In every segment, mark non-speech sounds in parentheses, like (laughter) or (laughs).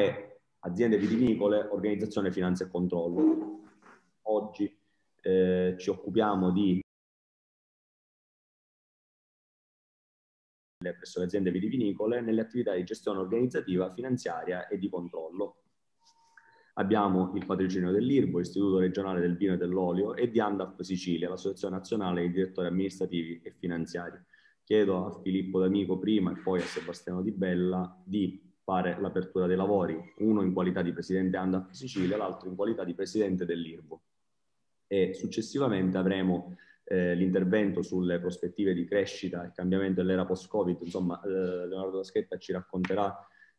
è aziende vitivinicole, organizzazione, finanza e controllo. Oggi eh, ci occupiamo di presso le aziende vitivinicole nelle attività di gestione organizzativa, finanziaria e di controllo. Abbiamo il patrocinio dell'IRBO, Istituto regionale del vino e dell'olio, e di Andaf Sicilia, l'Associazione nazionale dei direttori amministrativi e finanziari. Chiedo a Filippo D'Amico prima e poi a Sebastiano Di Bella di fare l'apertura dei lavori, uno in qualità di presidente Andaf Sicilia, l'altro in qualità di presidente dell'IRBO. E successivamente avremo eh, l'intervento sulle prospettive di crescita e cambiamento dell'era post-Covid. Insomma, eh, Leonardo Daschetta ci racconterà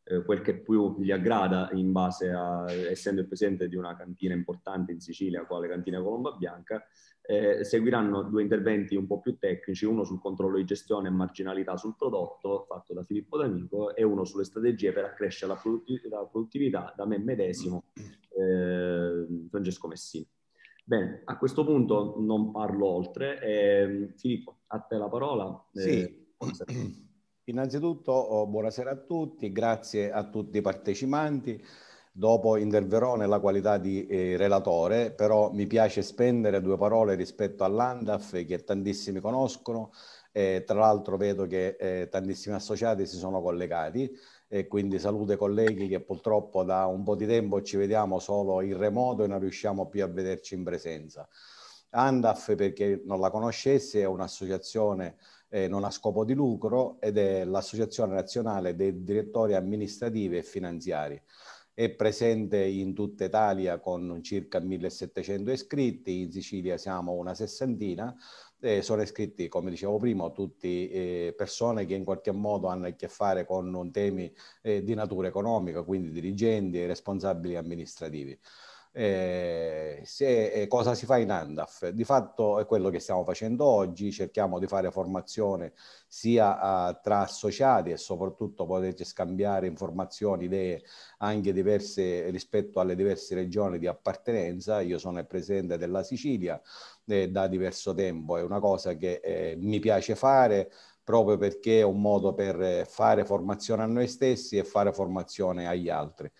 eh, quel che più gli aggrada in base a, essendo il presidente di una cantina importante in Sicilia, quale Cantina Colomba Bianca, eh, seguiranno due interventi un po' più tecnici, uno sul controllo di gestione e marginalità sul prodotto fatto da Filippo D'Amico e uno sulle strategie per accrescere la, produtt- la produttività da me medesimo, eh, Francesco Messina. Bene, a questo punto non parlo oltre. Eh, Filippo, a te la parola. Sì. Eh, Innanzitutto oh, buonasera a tutti, grazie a tutti i partecipanti. Dopo interverrò nella qualità di eh, relatore, però mi piace spendere due parole rispetto all'ANDAF che tantissimi conoscono, eh, tra l'altro vedo che eh, tantissimi associati si sono collegati e quindi i colleghi che purtroppo da un po' di tempo ci vediamo solo in remoto e non riusciamo più a vederci in presenza. ANDAF, per chi non la conoscesse, è un'associazione eh, non ha scopo di lucro ed è l'Associazione Nazionale dei Direttori Amministrativi e Finanziari. È presente in tutta Italia con circa 1700 iscritti, in Sicilia siamo una sessantina, eh, sono iscritti, come dicevo prima, tutte eh, persone che in qualche modo hanno a che fare con temi eh, di natura economica, quindi dirigenti e responsabili amministrativi eh, se, eh, cosa si fa in ANDAF. Di fatto è quello che stiamo facendo oggi, cerchiamo di fare formazione sia uh, tra associati e soprattutto potete scambiare informazioni, idee anche diverse rispetto alle diverse regioni di appartenenza. Io sono il presidente della Sicilia eh, da diverso tempo, è una cosa che eh, mi piace fare proprio perché è un modo per eh, fare formazione a noi stessi e fare formazione agli altri.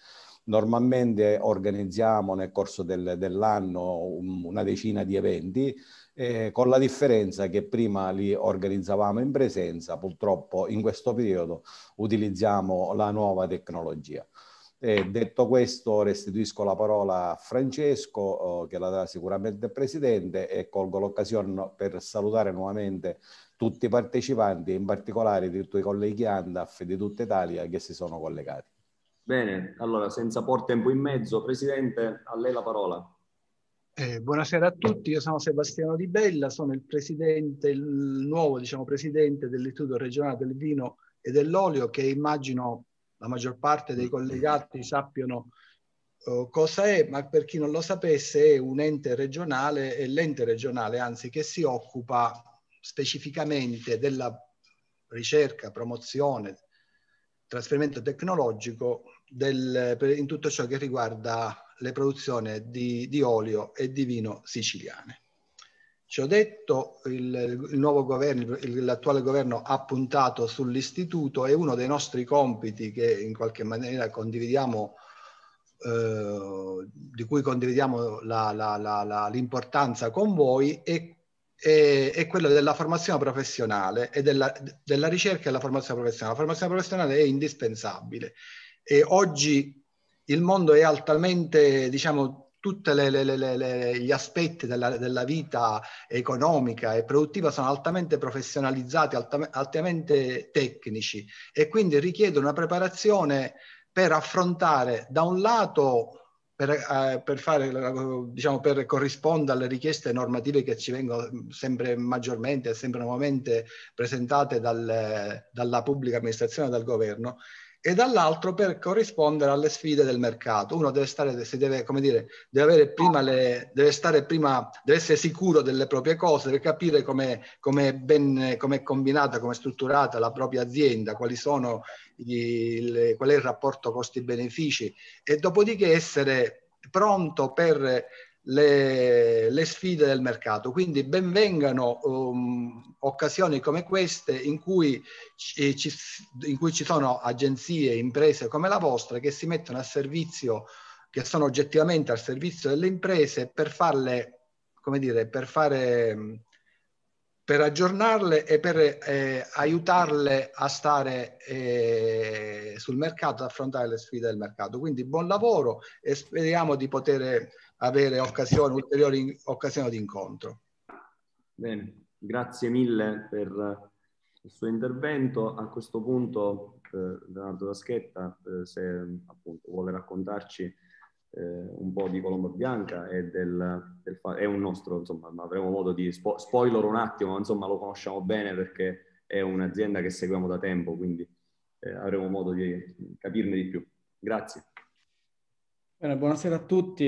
Normalmente organizziamo nel corso del, dell'anno una decina di eventi, eh, con la differenza che prima li organizzavamo in presenza, purtroppo in questo periodo utilizziamo la nuova tecnologia. Eh, detto questo, restituisco la parola a Francesco, eh, che la darà sicuramente il Presidente, e colgo l'occasione per salutare nuovamente tutti i partecipanti, in particolare di tutti i colleghi ANDAF di tutta Italia che si sono collegati. Bene, allora senza por tempo in mezzo, Presidente, a lei la parola. Eh, buonasera a tutti, io sono Sebastiano Di Bella, sono il, presidente, il nuovo diciamo, presidente dell'Istituto regionale del vino e dell'olio che immagino la maggior parte dei collegati sappiano eh, cosa è, ma per chi non lo sapesse è un ente regionale, è l'ente regionale anzi che si occupa specificamente della ricerca, promozione, trasferimento tecnologico del, per, in tutto ciò che riguarda le produzioni di, di olio e di vino siciliane. Ci ho detto, il, il nuovo governo, il, l'attuale governo ha puntato sull'istituto e uno dei nostri compiti che in qualche maniera condividiamo, eh, di cui condividiamo la, la, la, l'importanza con voi, è, è, è, quello della formazione professionale e della, della ricerca e della formazione professionale. La formazione professionale è indispensabile e oggi il mondo è altamente, diciamo, tutti gli aspetti della, della, vita economica e produttiva sono altamente professionalizzati, altam, altamente tecnici e quindi richiedono una preparazione per affrontare da un lato per, eh, per, fare, diciamo, per corrispondere alle richieste normative che ci vengono sempre maggiormente e sempre nuovamente presentate dal, dalla pubblica amministrazione e dal governo e dall'altro per corrispondere alle sfide del mercato. Uno deve stare, si deve, come dire, deve avere prima le, deve stare prima, deve essere sicuro delle proprie cose, deve capire come è ben, com'è combinata, come è strutturata la propria azienda, quali sono gli, le, qual è il rapporto costi-benefici e dopodiché essere pronto per le, le, sfide del mercato. Quindi benvengano um, occasioni come queste in cui, eh, ci, in cui, ci, sono agenzie, imprese come la vostra che si mettono a servizio, che sono oggettivamente al servizio delle imprese per farle, come dire, per fare um, per aggiornarle e per eh, aiutarle a stare eh, sul mercato, ad affrontare le sfide del mercato. Quindi buon lavoro e speriamo di poter avere occasione, ulteriori occasioni di incontro. Bene, grazie mille per eh, il suo intervento. A questo punto eh, Leonardo Daschetta, eh, se appunto vuole raccontarci eh, un po' di Colombo Bianca e del, del è un nostro, insomma, avremo modo di spo spoiler un attimo, insomma lo conosciamo bene perché è un'azienda che seguiamo da tempo, quindi eh, avremo modo di capirne di più. Grazie. Bene, buonasera a tutti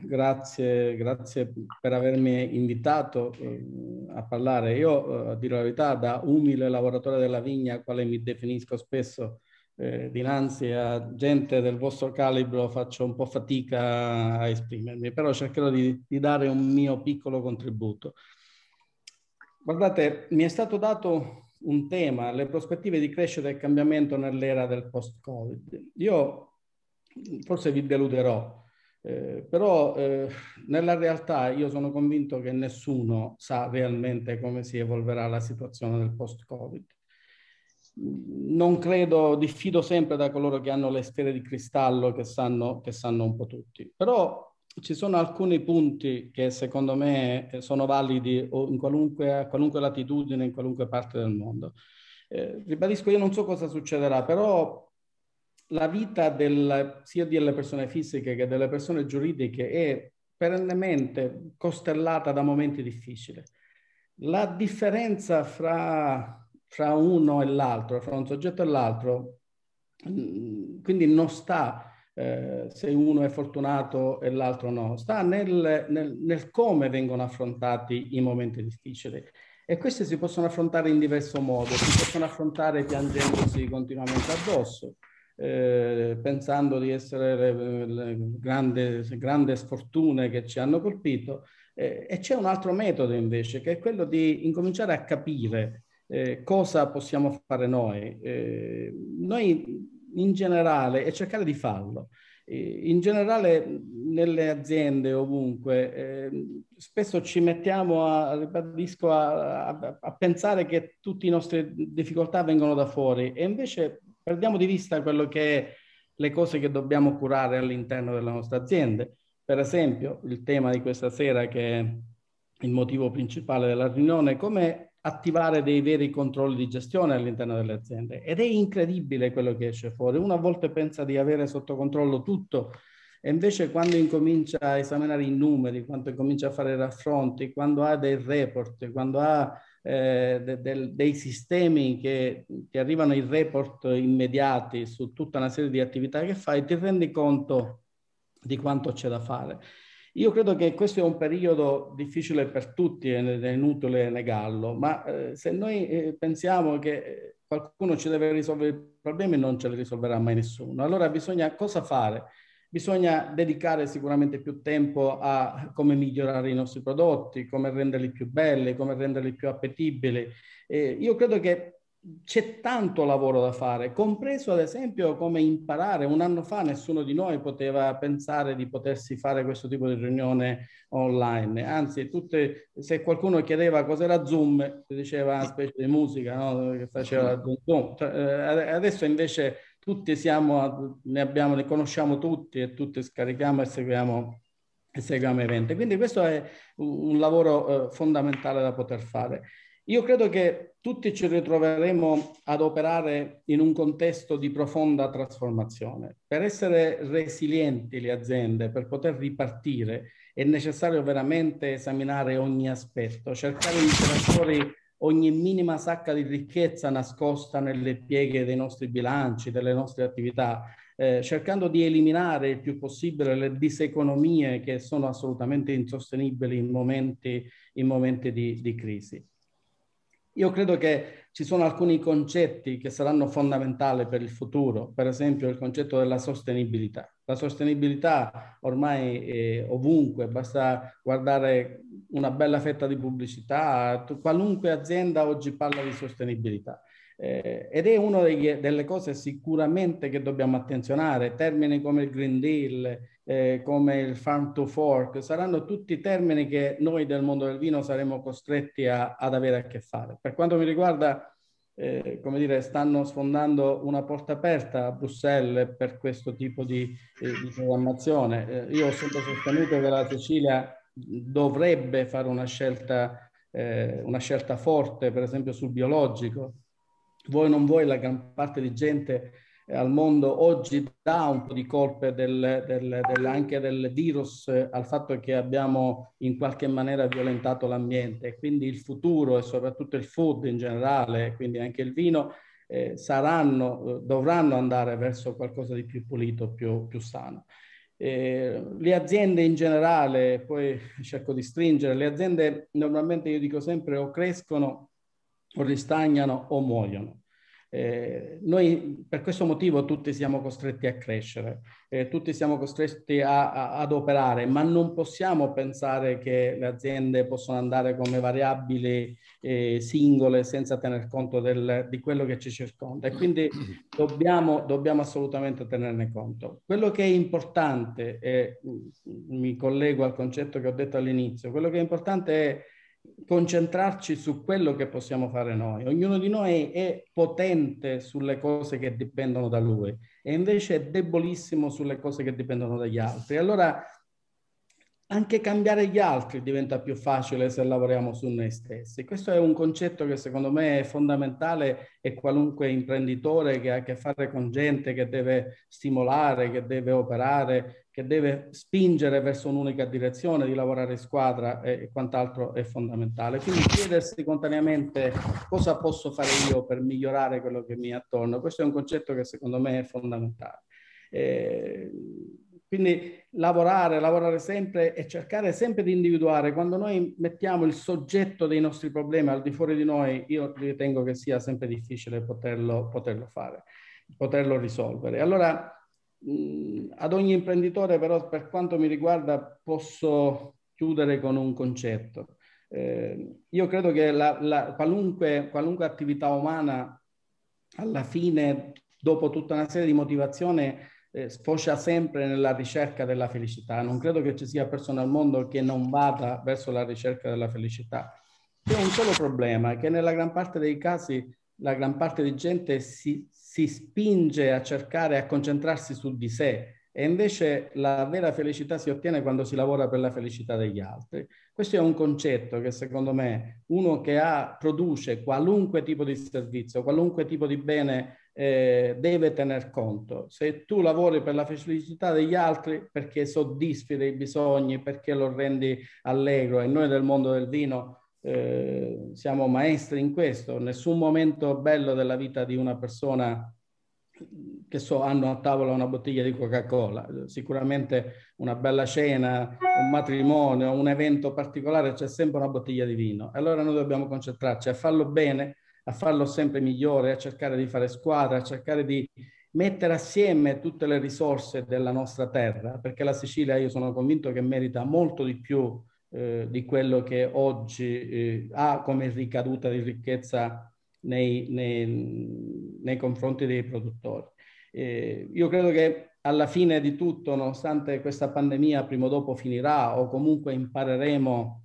grazie, grazie per avermi invitato mm, a parlare. Io, eh, a dire la verità, da umile lavoratore della vigna, quale mi definisco spesso eh, dinanzi a gente del vostro calibro, faccio un po' fatica a esprimermi, però cercherò di, di dare un mio piccolo contributo. Guardate, mi è stato dato un tema, le prospettive di crescita e cambiamento nell'era del post-Covid. Io forse vi deluderò, eh, però eh, nella realtà io sono convinto che nessuno sa realmente come si evolverà la situazione del post-Covid. Non credo, diffido sempre da coloro che hanno le sfere di cristallo che sanno, che sanno un po' tutti, però ci sono alcuni punti che secondo me eh, sono validi in qualunque, a qualunque latitudine, in qualunque parte del mondo. Eh, ribadisco, io non so cosa succederà, però la vita del, sia delle persone fisiche che delle persone giuridiche è perennemente costellata da momenti difficili. La differenza fra, fra uno e l'altro, fra un soggetto e l'altro, mm, quindi non sta eh, se uno è fortunato e l'altro no, sta nel, nel, nel come vengono affrontati i momenti difficili. E questi si possono affrontare in diverso modo, si possono affrontare piangendosi continuamente addosso, eh, pensando di essere le, le grandi, grandi sfortune che ci hanno colpito. Eh, e c'è un altro metodo invece, che è quello di incominciare a capire eh, cosa possiamo fare noi. Eh, noi in generale, e cercare di farlo, eh, in generale nelle aziende ovunque eh, spesso ci mettiamo a, ribadisco, a, a, a, pensare che tutte le nostre difficoltà vengono da fuori e invece Perdiamo di vista quello che è le cose che dobbiamo curare all'interno della nostra azienda. Per esempio, il tema di questa sera, che è il motivo principale della riunione, è come attivare dei veri controlli di gestione all'interno delle aziende. Ed è incredibile quello che esce fuori. Una volta pensa di avere sotto controllo tutto, e invece quando incomincia a esaminare i numeri, quando incomincia a fare i raffronti, quando ha dei report, quando ha eh, de, de, dei sistemi che ti arrivano i report immediati su tutta una serie di attività che fai, ti rendi conto di quanto c'è da fare. Io credo che questo è un periodo difficile per tutti, è inutile negarlo, ma eh, se noi eh, pensiamo che qualcuno ci deve risolvere i problemi non ce li risolverà mai nessuno, allora bisogna cosa fare? Bisogna dedicare sicuramente più tempo a come migliorare i nostri prodotti, come renderli più belli, come renderli più appetibili. Eh, io credo che c'è tanto lavoro da fare, compreso ad esempio come imparare. Un anno fa nessuno di noi poteva pensare di potersi fare questo tipo di riunione online. Anzi, tutte, se qualcuno chiedeva cos'era Zoom, si diceva una specie di musica no? che faceva Zoom. Cioè, eh, adesso invece tutti siamo, ne abbiamo, le conosciamo tutti e tutti scarichiamo e seguiamo, e seguiamo eventi. Quindi questo è un lavoro eh, fondamentale da poter fare. Io credo che tutti ci ritroveremo ad operare in un contesto di profonda trasformazione. Per essere resilienti le aziende, per poter ripartire, è necessario veramente esaminare ogni aspetto, cercare i fattori ogni minima sacca di ricchezza nascosta nelle pieghe dei nostri bilanci, delle nostre attività, eh, cercando di eliminare il più possibile le diseconomie che sono assolutamente insostenibili in momenti, in momenti di, di crisi. Io credo che ci sono alcuni concetti che saranno fondamentali per il futuro, per esempio il concetto della sostenibilità. La sostenibilità ormai è ovunque, basta guardare una bella fetta di pubblicità, qualunque azienda oggi parla di sostenibilità. Eh, ed è una delle cose sicuramente che dobbiamo attenzionare. Termini come il Green Deal, eh, come il Farm to Fork, saranno tutti termini che noi del mondo del vino saremo costretti a, ad avere a che fare. Per quanto mi riguarda, eh, come dire, stanno sfondando una porta aperta a Bruxelles per questo tipo di, eh, di programmazione. Eh, io ho sempre sostenuto che la Sicilia dovrebbe fare una scelta, eh, una scelta forte, per esempio sul biologico vuoi non vuoi la gran parte di gente eh, al mondo oggi dà un po' di colpe del, del, del, anche del virus eh, al fatto che abbiamo in qualche maniera violentato l'ambiente. Quindi il futuro e soprattutto il food in generale, quindi anche il vino, eh, saranno, eh, dovranno andare verso qualcosa di più pulito, più, più sano. Eh, le aziende in generale, poi (laughs) cerco di stringere, le aziende normalmente io dico sempre o crescono o ristagnano o muoiono. Eh, noi per questo motivo tutti siamo costretti a crescere, eh, tutti siamo costretti a, a, ad operare, ma non possiamo pensare che le aziende possono andare come variabili eh, singole senza tener conto del, di quello che ci circonda e quindi (coughs) dobbiamo, dobbiamo assolutamente tenerne conto. Quello che è importante, e mm, mi collego al concetto che ho detto all'inizio, quello che è importante è concentrarci su quello che possiamo fare noi. Ognuno di noi è potente sulle cose che dipendono da lui e invece è debolissimo sulle cose che dipendono dagli altri. Allora anche cambiare gli altri diventa più facile se lavoriamo su noi stessi. Questo è un concetto che secondo me è fondamentale e qualunque imprenditore che ha a che fare con gente che deve stimolare, che deve operare, che deve spingere verso un'unica direzione, di lavorare in squadra e, quant'altro è fondamentale. Quindi chiedersi contemporaneamente cosa posso fare io per migliorare quello che mi attorno, questo è un concetto che secondo me è fondamentale. Eh, quindi lavorare, lavorare sempre e cercare sempre di individuare, quando noi mettiamo il soggetto dei nostri problemi al di fuori di noi, io ritengo che sia sempre difficile poterlo, poterlo fare, poterlo risolvere. Allora, mh, ad ogni imprenditore però per quanto mi riguarda posso chiudere con un concetto. Eh, io credo che la, la, qualunque, qualunque attività umana alla fine, dopo tutta una serie di motivazioni, eh, sfocia sempre nella ricerca della felicità. Non credo che ci sia persona al mondo che non vada verso la ricerca della felicità. C'è un solo problema, che nella gran parte dei casi la gran parte di gente si, si spinge a cercare, a concentrarsi su di sé e invece la vera felicità si ottiene quando si lavora per la felicità degli altri. Questo è un concetto che secondo me uno che ha, produce qualunque tipo di servizio, qualunque tipo di bene eh, deve tener conto. Se tu lavori per la felicità degli altri perché soddisfi dei bisogni, perché lo rendi allegro e noi del mondo del vino eh, siamo maestri in questo, nessun momento bello della vita di una persona che so, hanno a tavola una bottiglia di Coca-Cola, sicuramente una bella cena, un matrimonio, un evento particolare, c'è sempre una bottiglia di vino. Allora noi dobbiamo concentrarci a farlo bene, a farlo sempre migliore, a cercare di fare squadra, a cercare di mettere assieme tutte le risorse della nostra terra, perché la Sicilia io sono convinto che merita molto di più eh, di quello che oggi eh, ha come ricaduta di ricchezza nei, nei, nei confronti dei produttori. Eh, io credo che alla fine di tutto, nonostante questa pandemia prima o dopo finirà o comunque impareremo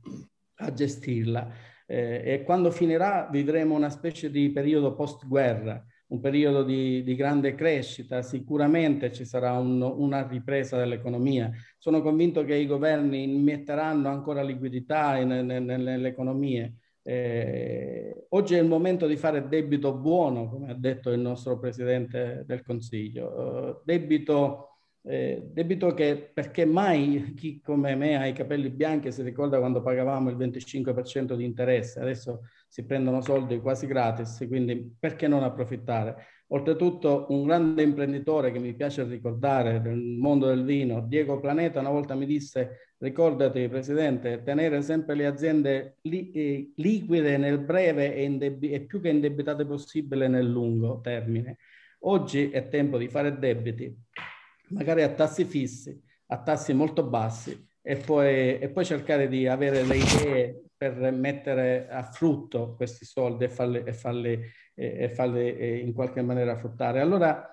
a gestirla, eh, e quando finirà vivremo una specie di periodo post-guerra un periodo di, di grande crescita, sicuramente ci sarà un, una ripresa dell'economia. Sono convinto che i governi metteranno ancora liquidità in, in, nelle economie. Eh, oggi è il momento di fare debito buono, come ha detto il nostro Presidente del Consiglio. Eh, debito... Eh, debito che perché mai chi come me ha i capelli bianchi si ricorda quando pagavamo il 25% di interesse, adesso si prendono soldi quasi gratis, quindi perché non approfittare? Oltretutto un grande imprenditore che mi piace ricordare del mondo del vino, Diego Planeta, una volta mi disse ricordati Presidente, tenere sempre le aziende li- eh, liquide nel breve e, indeb- e più che indebitate possibile nel lungo termine. Oggi è tempo di fare debiti, magari a tassi fissi, a tassi molto bassi, e poi, e poi, cercare di avere le idee per mettere a frutto questi soldi e farli, e farli, e farli in qualche maniera fruttare. Allora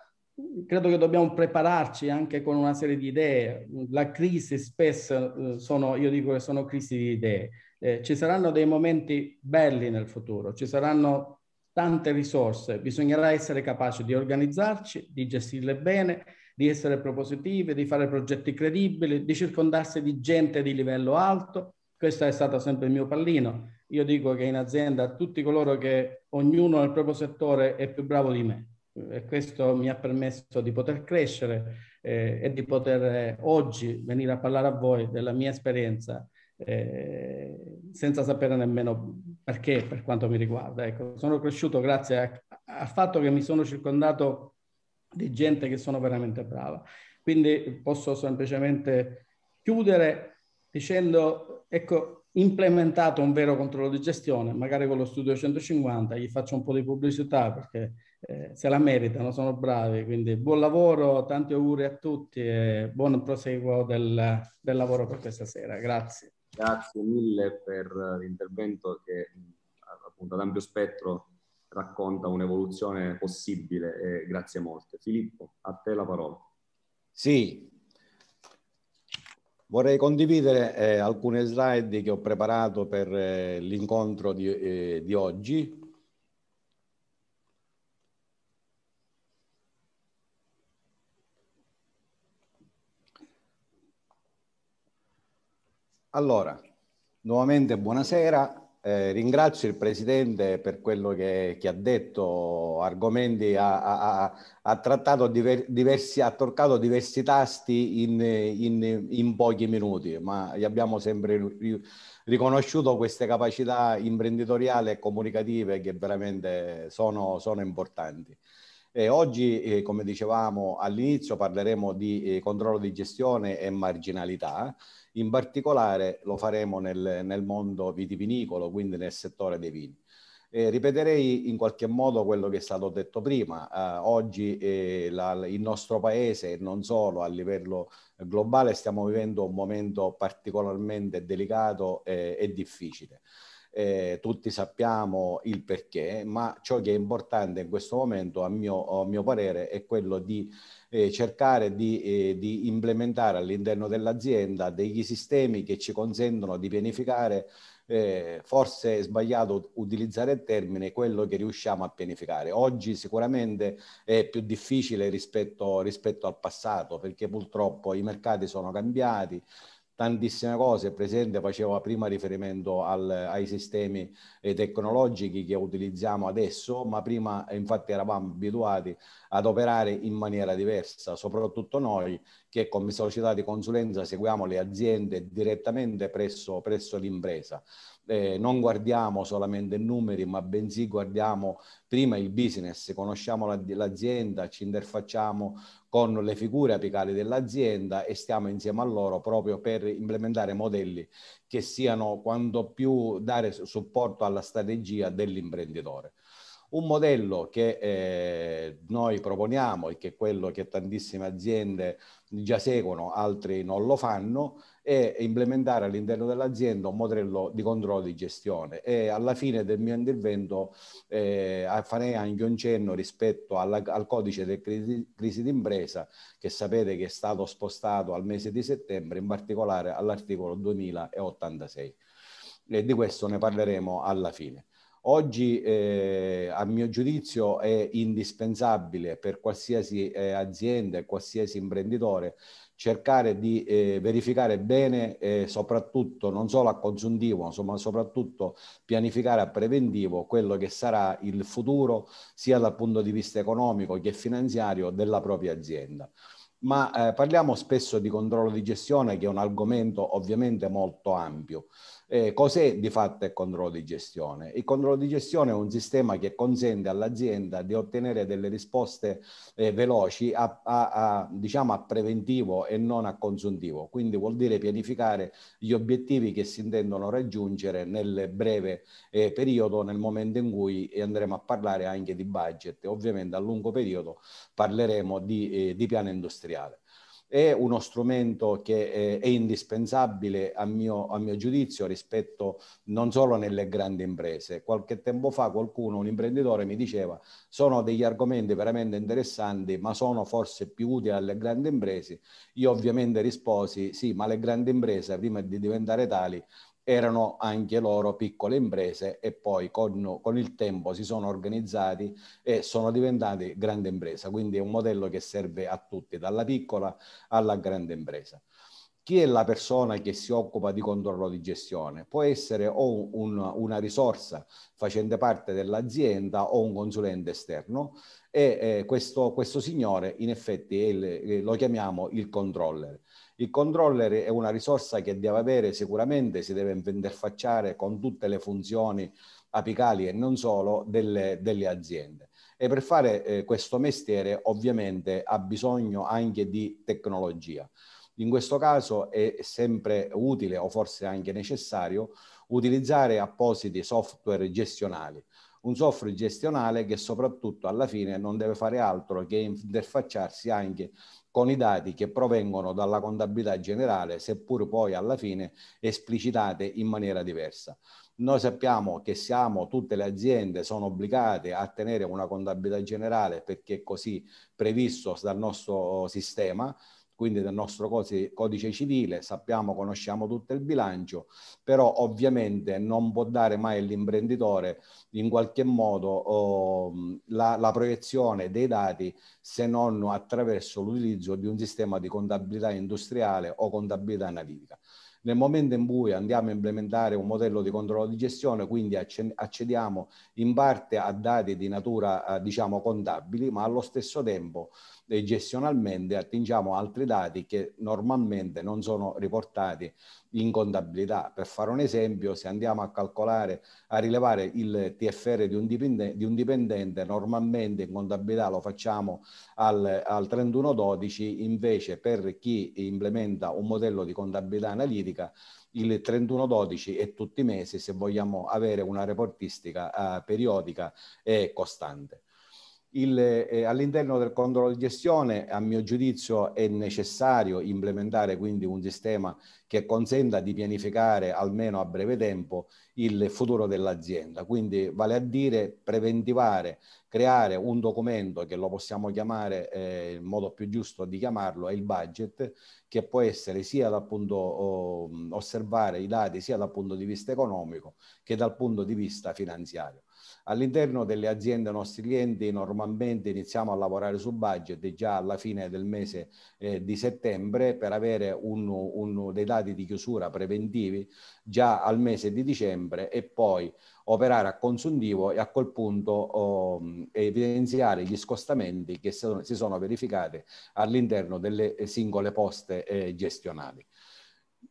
credo che dobbiamo prepararci anche con una serie di idee. La crisi spesso eh, sono, io dico che sono crisi di idee. Eh, ci saranno dei momenti belli nel futuro, ci saranno tante risorse, bisognerà essere capaci di organizzarci, di gestirle bene, di essere propositivi, di fare progetti credibili, di circondarsi di gente di livello alto, questo è stato sempre il mio pallino. Io dico che in azienda tutti coloro che ognuno nel proprio settore è più bravo di me e questo mi ha permesso di poter crescere eh, e di poter eh, oggi venire a parlare a voi della mia esperienza eh, senza sapere nemmeno perché per quanto mi riguarda. Ecco, sono cresciuto grazie al fatto che mi sono circondato di gente che sono veramente brava. Quindi posso semplicemente chiudere dicendo, ecco, implementato un vero controllo di gestione, magari con lo studio 150, gli faccio un po' di pubblicità perché eh, se la meritano, sono bravi, quindi buon lavoro, tanti auguri a tutti e buon proseguo del, del lavoro per questa sera, grazie. Grazie mille per l'intervento che appunto ad ampio spettro racconta un'evoluzione possibile e grazie molte. Filippo, a te la parola. Sì, Vorrei condividere eh, alcune slide che ho preparato per eh, l'incontro di, eh, di, oggi. Allora, nuovamente buonasera eh, ringrazio il Presidente per quello che, che ha detto, argomenti, ha, ha, ha trattato diver, diversi, ha toccato diversi tasti in, in, in, pochi minuti, ma gli abbiamo sempre riconosciuto queste capacità imprenditoriali e comunicative che veramente sono, sono importanti. E eh, oggi, eh, come dicevamo all'inizio, parleremo di eh, controllo di gestione e marginalità. In particolare lo faremo nel, nel mondo vitivinicolo, quindi nel settore dei vini. Eh, ripeterei in qualche modo quello che è stato detto prima. Eh, oggi eh, la, il nostro paese, e non solo a livello globale, stiamo vivendo un momento particolarmente delicato eh, e difficile eh, tutti sappiamo il perché, ma ciò che è importante in questo momento, a mio, a mio parere, è quello di eh, cercare di, eh, di implementare all'interno dell'azienda degli sistemi che ci consentono di pianificare eh, forse è sbagliato utilizzare il termine, quello che riusciamo a pianificare. Oggi sicuramente è più difficile rispetto, rispetto al passato perché purtroppo i mercati sono cambiati, tantissime cose. Il Presidente faceva prima riferimento al, ai sistemi eh, tecnologici che utilizziamo adesso, ma prima eh, infatti eravamo abituati ad operare in maniera diversa, soprattutto noi che come società di consulenza seguiamo le aziende direttamente presso, presso l'impresa. Eh, non guardiamo solamente i numeri, ma bensì guardiamo prima il business, conosciamo l'azienda, ci interfacciamo con le figure apicali dell'azienda e stiamo insieme a loro proprio per implementare modelli che siano quanto più dare supporto alla strategia dell'imprenditore. Un modello che eh, noi proponiamo e che è quello che tantissime aziende già seguono, altri non lo fanno, e implementare all'interno dell'azienda un modello di controllo di gestione. E alla fine del mio intervento eh, farei anche un cenno rispetto alla, al codice del crisi, crisi d'impresa che sapete che è stato spostato al mese di settembre, in particolare all'articolo 2086. E di questo ne parleremo alla fine. Oggi, eh, a mio giudizio, è indispensabile per qualsiasi eh, azienda e qualsiasi imprenditore cercare di eh, verificare bene eh, soprattutto non solo a consuntivo, insomma soprattutto pianificare a preventivo quello che sarà il futuro sia dal punto di vista economico che finanziario della propria azienda ma eh, parliamo spesso di controllo di gestione che è un argomento ovviamente molto ampio. Eh, cos'è di fatto il controllo di gestione? Il controllo di gestione è un sistema che consente all'azienda di ottenere delle risposte eh, veloci a, a, a, diciamo a preventivo e non a consuntivo, quindi vuol dire pianificare gli obiettivi che si intendono raggiungere nel breve eh, periodo, nel momento in cui andremo a parlare anche di budget. Ovviamente a lungo periodo parleremo di, eh, di piano industriale è uno strumento che eh, è indispensabile a mio, a mio, giudizio rispetto non solo nelle grandi imprese. Qualche tempo fa qualcuno, un imprenditore, mi diceva sono degli argomenti veramente interessanti ma sono forse più utili alle grandi imprese. Io ovviamente risposi sì, ma le grandi imprese prima di diventare tali erano anche loro piccole imprese e poi con, con, il tempo si sono organizzati e sono diventati grande impresa, quindi è un modello che serve a tutti, dalla piccola alla grande impresa. Chi è la persona che si occupa di controllo di gestione? Può essere o un, una risorsa facente parte dell'azienda o un consulente esterno e eh, questo, questo, signore in effetti il, lo chiamiamo il controller il controller è una risorsa che deve avere sicuramente, si deve interfacciare con tutte le funzioni apicali e non solo delle, delle aziende. E per fare eh, questo mestiere ovviamente ha bisogno anche di tecnologia. In questo caso è sempre utile o forse anche necessario utilizzare appositi software gestionali un software gestionale che soprattutto alla fine non deve fare altro che interfacciarsi anche con i dati che provengono dalla contabilità generale, seppur poi alla fine esplicitate in maniera diversa. Noi sappiamo che siamo, tutte le aziende sono obbligate a tenere una contabilità generale perché è così previsto dal nostro sistema, quindi del nostro codice, codice civile, sappiamo, conosciamo tutto il bilancio, però ovviamente non può dare mai all'imprenditore in qualche modo oh, la, la proiezione dei dati se non attraverso l'utilizzo di un sistema di contabilità industriale o contabilità analitica. Nel momento in cui andiamo a implementare un modello di controllo di gestione, quindi accediamo in parte a dati di natura, eh, diciamo, contabili, ma allo stesso tempo e gestionalmente attingiamo altri dati che normalmente non sono riportati in contabilità. Per fare un esempio, se andiamo a calcolare, a rilevare il TFR di un dipendente, di un dipendente normalmente in contabilità lo facciamo al, al 3112, invece per chi implementa un modello di contabilità analitica il 31-12 e tutti i mesi se vogliamo avere una reportistica eh, periodica e costante eh, all'interno del controllo di gestione, a mio giudizio, è necessario implementare quindi un sistema che consenta di pianificare almeno a breve tempo il futuro dell'azienda. Quindi vale a dire preventivare, creare un documento che lo possiamo chiamare, eh, il modo più giusto di chiamarlo è il budget, che può essere sia dal punto oh, osservare i dati sia dal punto di vista economico che dal punto di vista finanziario. All'interno delle aziende nostri clienti normalmente iniziamo a lavorare su budget già alla fine del mese eh, di settembre per avere un, un, dei dati di chiusura preventivi già al mese di dicembre e poi operare a consuntivo e a quel punto oh, evidenziare gli scostamenti che si sono verificati all'interno delle singole poste eh, gestionali.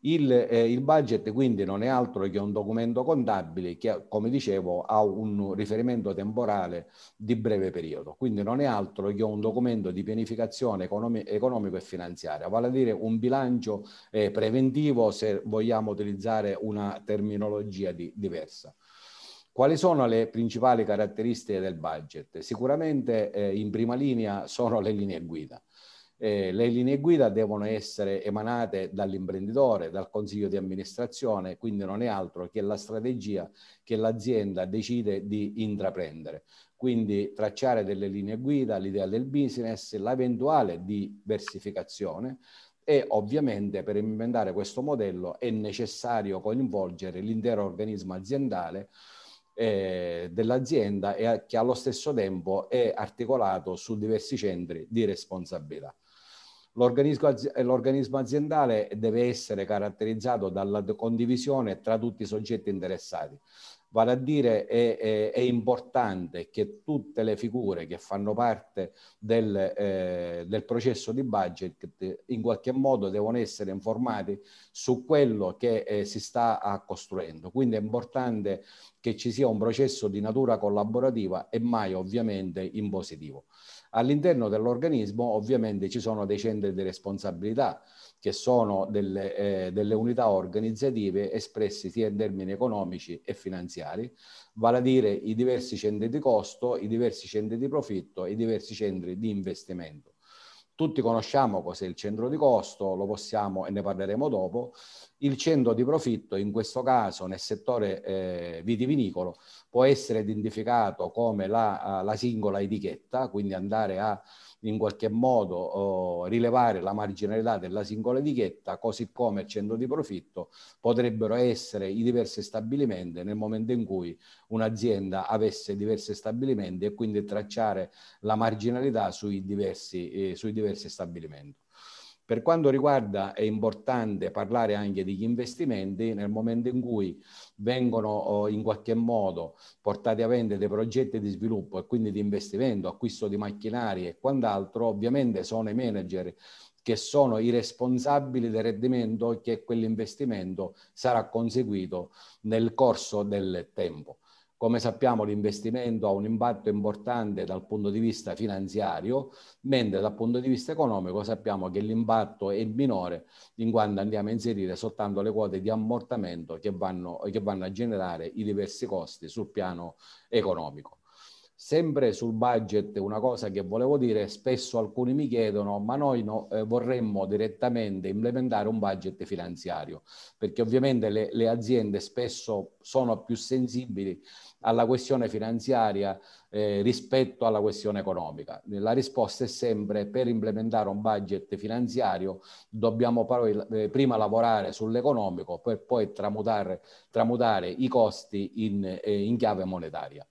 Il, eh, il, budget quindi non è altro che un documento contabile che, come dicevo, ha un riferimento temporale di breve periodo, quindi non è altro che un documento di pianificazione economi- economico e finanziaria, vale a dire un bilancio eh, preventivo se vogliamo utilizzare una terminologia di, diversa. Quali sono le principali caratteristiche del budget? Sicuramente eh, in prima linea sono le linee guida eh, le linee guida devono essere emanate dall'imprenditore, dal consiglio di amministrazione, quindi non è altro che la strategia che l'azienda decide di intraprendere. Quindi tracciare delle linee guida, l'idea del business, l'eventuale diversificazione e ovviamente per inventare questo modello è necessario coinvolgere l'intero organismo aziendale eh, dell'azienda e che allo stesso tempo è articolato su diversi centri di responsabilità. Eh, l'organismo, aziendale deve essere caratterizzato dalla condivisione tra tutti i soggetti interessati. Vale a dire è, è, è importante che tutte le figure che fanno parte del, eh, del, processo di budget in qualche modo devono essere informati su quello che eh, si sta ah, costruendo. Quindi è importante che ci sia un processo di natura collaborativa e mai ovviamente impositivo. positivo. All'interno dell'organismo ovviamente ci sono dei centri di responsabilità che sono delle, eh, delle unità organizzative espresse sia in termini economici e finanziari, vale a dire i diversi centri di costo, i diversi centri di profitto, i diversi centri di investimento. Tutti conosciamo cos'è il centro di costo, lo possiamo e ne parleremo dopo. Il centro di profitto, in questo caso nel settore eh, vitivinicolo, può essere identificato come la, eh, la, singola etichetta, quindi andare a in qualche modo oh, rilevare la marginalità della singola etichetta, così come il centro di profitto potrebbero essere i diversi stabilimenti nel momento in cui un'azienda avesse diversi stabilimenti e quindi tracciare la marginalità sui diversi, eh, sui diversi diversi stabilimenti. Per quanto riguarda, è importante parlare anche degli investimenti nel momento in cui vengono in qualche modo portati avanti dei progetti di sviluppo e quindi di investimento, acquisto di macchinari e quant'altro, ovviamente sono i manager che sono i responsabili del rendimento che quell'investimento sarà conseguito nel corso del tempo. Come sappiamo l'investimento ha un impatto importante dal punto di vista finanziario, mentre dal punto di vista economico sappiamo che l'impatto è minore in quanto andiamo a inserire soltanto le quote di ammortamento che vanno, che vanno a generare i diversi costi sul piano economico. Sempre sul budget, una cosa che volevo dire, spesso alcuni mi chiedono, ma noi no, eh, vorremmo direttamente implementare un budget finanziario, perché ovviamente le, le aziende spesso sono più sensibili alla questione finanziaria eh, rispetto alla questione economica. La risposta è sempre per implementare un budget finanziario dobbiamo poi, eh, prima lavorare sull'economico per poi tramutare, tramutare i costi in, eh, in chiave monetaria.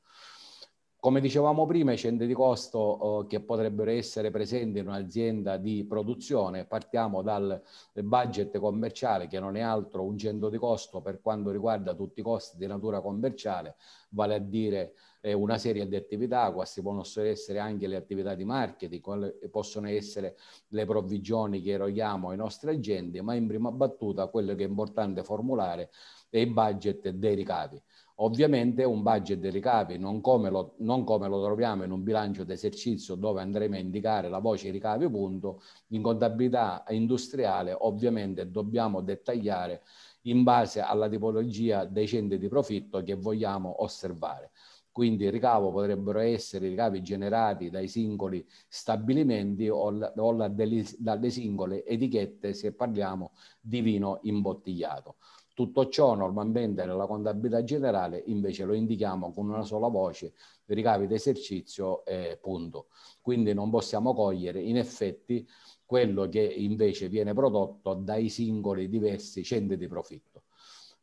Come dicevamo prima, i centri di costo eh, che potrebbero essere presenti in un'azienda di produzione, partiamo dal budget commerciale che non è altro un centro di costo per quanto riguarda tutti i costi di natura commerciale, vale a dire eh, una serie di attività, queste possono essere anche le attività di marketing, possono essere le provvigioni che eroghiamo ai nostri agenti, ma in prima battuta quello che è importante formulare è il budget dei ricavi. Ovviamente un budget dei ricavi, non come, lo, non come lo troviamo in un bilancio d'esercizio dove andremo a indicare la voce ricavi punto, in contabilità industriale ovviamente dobbiamo dettagliare in base alla tipologia dei centri di profitto che vogliamo osservare. Quindi il ricavo potrebbero essere i ricavi generati dai singoli stabilimenti o, o dalle singole etichette se parliamo di vino imbottigliato. Tutto ciò normalmente nella contabilità generale invece lo indichiamo con una sola voce, ricavi d'esercizio e eh, punto. Quindi non possiamo cogliere in effetti quello che invece viene prodotto dai singoli diversi centri di profitto.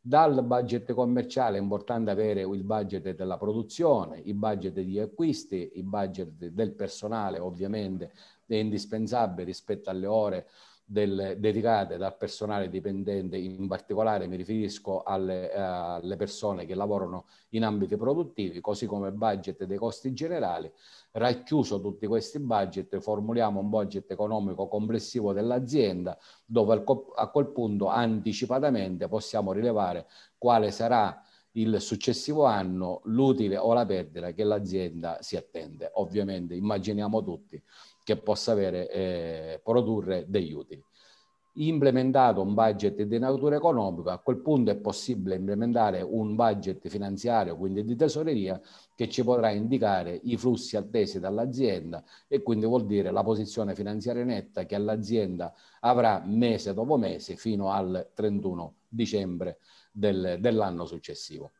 Dal budget commerciale è importante avere il budget della produzione, i budget degli acquisti, i budget del personale ovviamente è indispensabile rispetto alle ore del, dedicate dal personale dipendente, in particolare mi riferisco alle, eh, alle, persone che lavorano in ambiti produttivi, così come budget dei costi generali. Racchiuso tutti questi budget, formuliamo un budget economico complessivo dell'azienda, dove a quel punto anticipatamente possiamo rilevare quale sarà il successivo anno l'utile o la perdita che l'azienda si attende. Ovviamente immaginiamo tutti che possa avere, eh, produrre degli utili. Implementato un budget di natura economica, a quel punto è possibile implementare un budget finanziario, quindi di tesoreria, che ci potrà indicare i flussi attesi dall'azienda e quindi vuol dire la posizione finanziaria netta che l'azienda avrà mese dopo mese fino al 31 dicembre del, dell'anno successivo.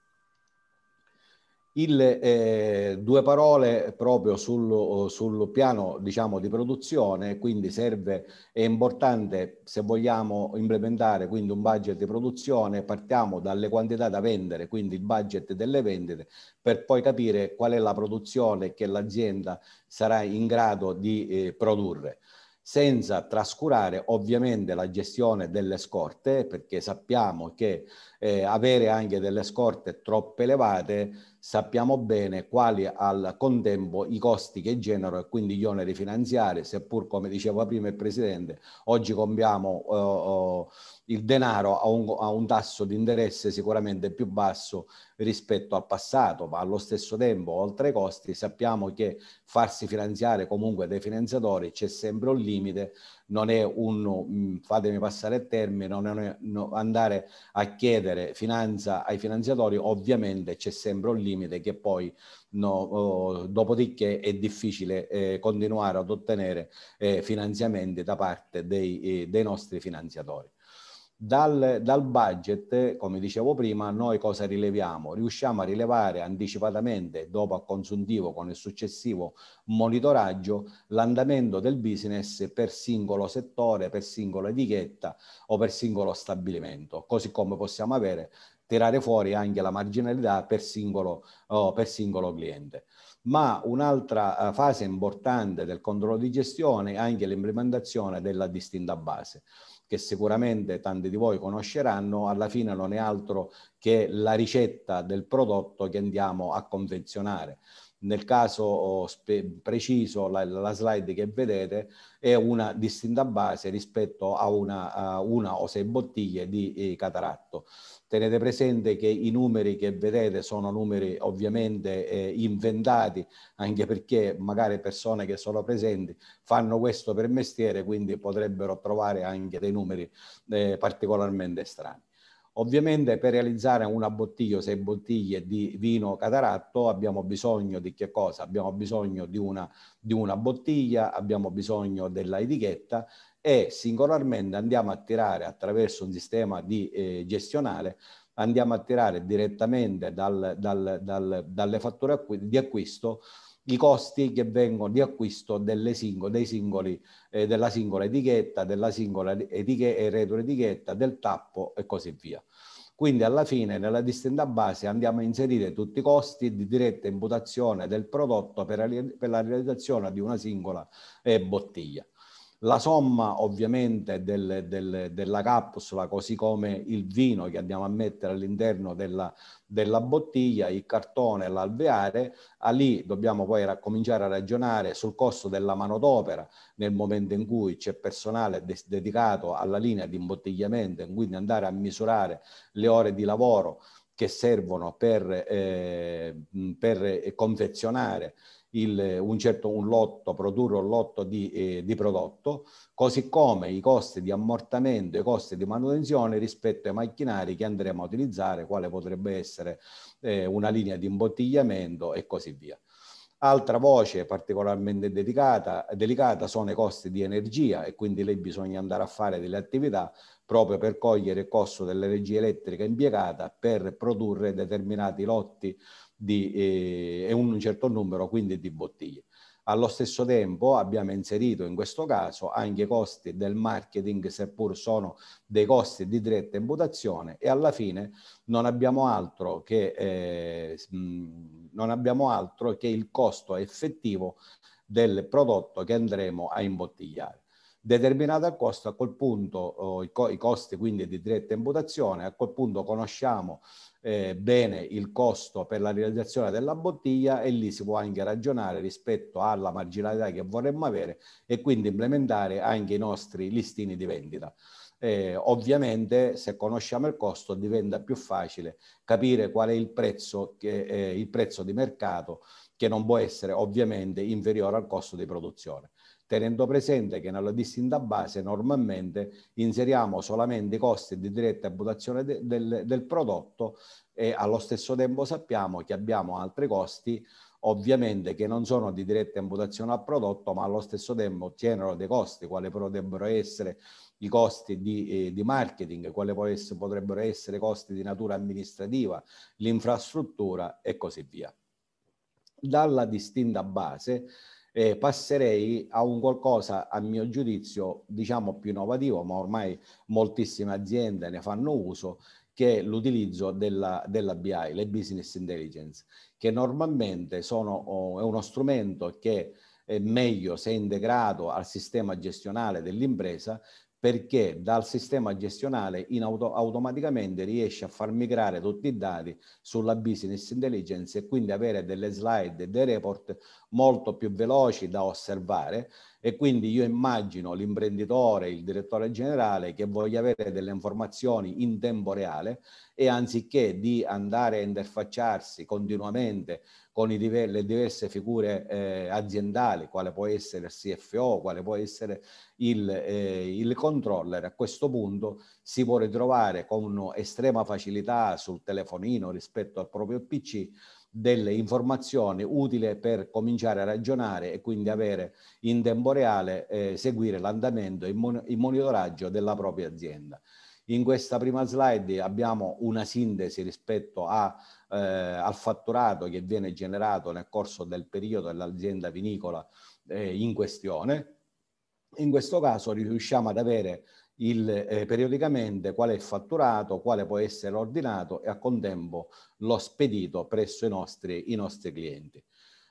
Il, eh, due parole proprio sul, sul piano diciamo, di produzione, quindi serve, è importante se vogliamo implementare quindi un budget di produzione, partiamo dalle quantità da vendere, quindi il budget delle vendite, per poi capire qual è la produzione che l'azienda sarà in grado di eh, produrre senza trascurare ovviamente la gestione delle scorte, perché sappiamo che eh, avere anche delle scorte troppo elevate sappiamo bene quali al contempo i costi che generano e quindi gli oneri finanziari, seppur come diceva prima il Presidente, oggi compiamo eh, eh, il denaro a un, a un tasso di interesse sicuramente più basso rispetto al passato, ma allo stesso tempo, oltre ai costi, sappiamo che farsi finanziare comunque dai finanziatori c'è sempre un limite non è un, mm, fatemi passare il termine, non è no, andare a chiedere finanza ai finanziatori, ovviamente c'è sempre un limite che poi no, dopodiché è difficile eh, continuare ad ottenere eh, finanziamenti da parte dei, eh, dei nostri finanziatori. Dal, dal, budget, come dicevo prima, noi cosa rileviamo? Riusciamo a rilevare anticipatamente, dopo a consuntivo con il successivo monitoraggio, l'andamento del business per singolo settore, per singola etichetta o per singolo stabilimento, così come possiamo avere, tirare fuori anche la marginalità per singolo, oh, per singolo cliente ma un'altra eh, fase importante del controllo di gestione è anche l'implementazione della distinta base che sicuramente tanti di voi conosceranno, alla fine non è altro che la ricetta del prodotto che andiamo a confezionare. Nel caso preciso, la, la, slide che vedete è una distinta base rispetto a una, a una o sei bottiglie di eh, cataratto. Tenete presente che i numeri che vedete sono numeri ovviamente eh, inventati, anche perché magari persone che sono presenti fanno questo per mestiere, quindi potrebbero trovare anche dei numeri eh, particolarmente strani. Ovviamente per realizzare una bottiglia o sei bottiglie di vino cataratto abbiamo bisogno di che cosa? Abbiamo bisogno di una, di una bottiglia, abbiamo bisogno della e singolarmente andiamo a tirare attraverso un sistema di, eh, gestionale andiamo a tirare direttamente dal, dal, dal, dalle fatture acqu di acquisto i costi che vengono di acquisto delle singole, dei singoli, eh, della singola etichetta, della singola etichet- eh, retroetichetta, del tappo e così via. Quindi alla fine nella distinta base andiamo a inserire tutti i costi di diretta imputazione del prodotto per, per la realizzazione di una singola eh, bottiglia. La somma ovviamente del, del, della capsula, così come il vino che andiamo a mettere all'interno della, della bottiglia, il cartone, l'alveare, a ah, lì dobbiamo poi cominciare a ragionare sul costo della manodopera nel momento in cui c'è personale de dedicato alla linea di imbottigliamento, quindi andare a misurare le ore di lavoro che servono per, eh, per eh, confezionare il, un, certo, un lotto, produrre un lotto di, eh, di, prodotto, così come i costi di ammortamento, i costi di manutenzione rispetto ai macchinari che andremo a utilizzare, quale potrebbe essere eh, una linea di imbottigliamento e così via. Altra voce particolarmente dedicata, delicata sono i costi di energia e quindi lì bisogna andare a fare delle attività proprio per cogliere il costo dell'energia elettrica impiegata per produrre determinati lotti di, eh, e un certo numero quindi di bottiglie. Allo stesso tempo abbiamo inserito in questo caso anche i costi del marketing, seppur sono dei costi di diretta imputazione e alla fine non abbiamo altro che, eh, mm, non abbiamo altro che il costo effettivo del prodotto che andremo a imbottigliare determinata il costo, a quel punto eh, i, co- i, costi quindi di diretta imputazione, a quel punto conosciamo eh, bene il costo per la realizzazione della bottiglia e lì si può anche ragionare rispetto alla marginalità che vorremmo avere e quindi implementare anche i nostri listini di vendita. Eh, ovviamente se conosciamo il costo diventa più facile capire qual è il prezzo, che, eh, il prezzo di mercato che non può essere ovviamente inferiore al costo di produzione tenendo presente che nella distinta base normalmente inseriamo solamente i costi di diretta imputazione de, del, del prodotto e allo stesso tempo sappiamo che abbiamo altri costi ovviamente che non sono di diretta imputazione al prodotto, ma allo stesso tempo ottengono dei costi, quali potrebbero essere i costi di, eh, di marketing, quali potrebbero essere i costi di natura amministrativa, l'infrastruttura e così via. Dalla distinta base eh, passerei a un qualcosa, a mio giudizio, diciamo più innovativo, ma ormai moltissime aziende ne fanno uso, che è l'utilizzo della, della BI, le business intelligence, che normalmente sono, oh, è uno strumento che è meglio se integrato al sistema gestionale dell'impresa perché dal sistema gestionale in auto automaticamente riesce a far migrare tutti i dati sulla business intelligence e quindi avere delle slide, e dei report molto più veloci da osservare e quindi io immagino l'imprenditore, il direttore generale che voglia avere delle informazioni in tempo reale e anziché di andare a interfacciarsi continuamente con diver le diverse figure eh, aziendali, quale può essere il CFO, quale può essere il, eh, il controller, a questo punto si può ritrovare con estrema facilità sul telefonino rispetto al proprio PC delle informazioni utili per cominciare a ragionare e quindi avere in tempo reale eh, seguire l'andamento e il monitoraggio della propria azienda. In questa prima slide abbiamo una sintesi rispetto a, eh, al fatturato che viene generato nel corso del periodo dell'azienda vinicola eh, in questione. In questo caso riusciamo ad avere il, eh, periodicamente qual è il fatturato, quale può essere ordinato e a contempo lo spedito presso i nostri, i nostri clienti.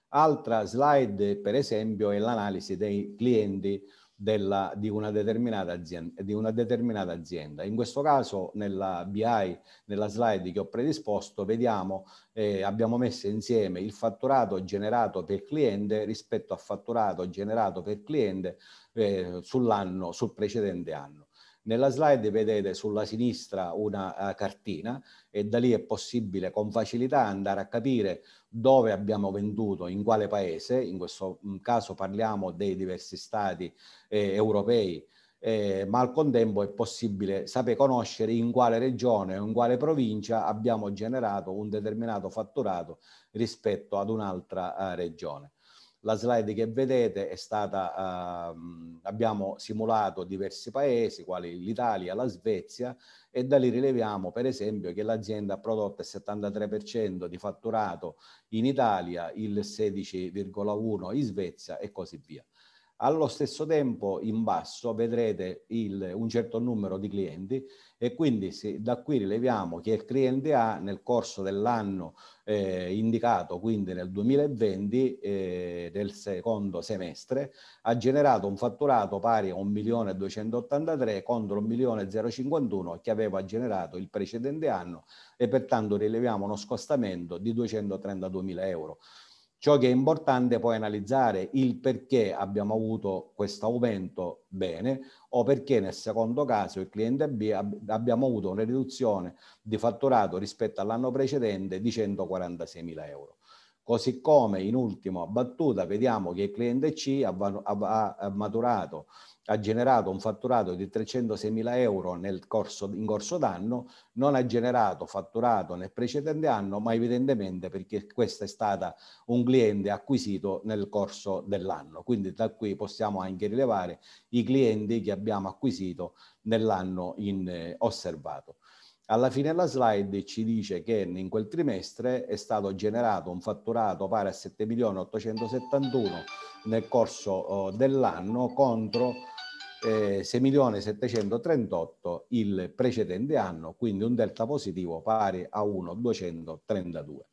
Altra slide, per esempio, è l'analisi dei clienti della, di, una azienda, di, una determinata azienda, In questo caso nella BI, nella slide che ho predisposto, vediamo, eh, abbiamo messo insieme il fatturato generato per cliente rispetto al fatturato generato per cliente eh, sull'anno, sul precedente anno. Nella slide vedete sulla sinistra una eh, cartina e da lì è possibile con facilità andare a capire dove abbiamo venduto, in quale paese, in questo mm, caso parliamo dei diversi stati eh, europei, eh, ma al contempo è possibile sapere conoscere in quale regione o in quale provincia abbiamo generato un determinato fatturato rispetto ad un'altra eh, regione. La slide che vedete è stata, ehm, abbiamo simulato diversi paesi, quali l'Italia, la Svezia, e da lì rileviamo per esempio che l'azienda ha prodotto il 73% di fatturato in Italia, il 16,1% in Svezia e così via allo stesso tempo in basso vedrete il, un certo numero di clienti e quindi si, da qui rileviamo che il cliente A nel corso dell'anno eh, indicato, quindi nel 2020 eh, del secondo semestre, ha generato un fatturato pari a 1.283 contro 1.051 che aveva generato il precedente anno e pertanto rileviamo uno scostamento di 232.000 euro. Ciò che è importante è poi analizzare il perché abbiamo avuto questo aumento bene o perché nel secondo caso il cliente B abbiamo avuto una riduzione di fatturato rispetto all'anno precedente di 146 mila euro. Così come in ultima battuta vediamo che il cliente C ha maturato ha generato un fatturato di 306 mila euro corso, in corso d'anno, non ha generato fatturato nel precedente anno, ma evidentemente perché questo è stato un cliente acquisito nel corso dell'anno. Quindi da qui possiamo anche rilevare i clienti che abbiamo acquisito nell'anno in, eh, osservato. Alla fine della slide ci dice che in quel trimestre è stato generato un fatturato pari a 7 milioni 871 nel corso oh, dell'anno contro eh, 6.738 il precedente anno, quindi un delta positivo pari a 1,232.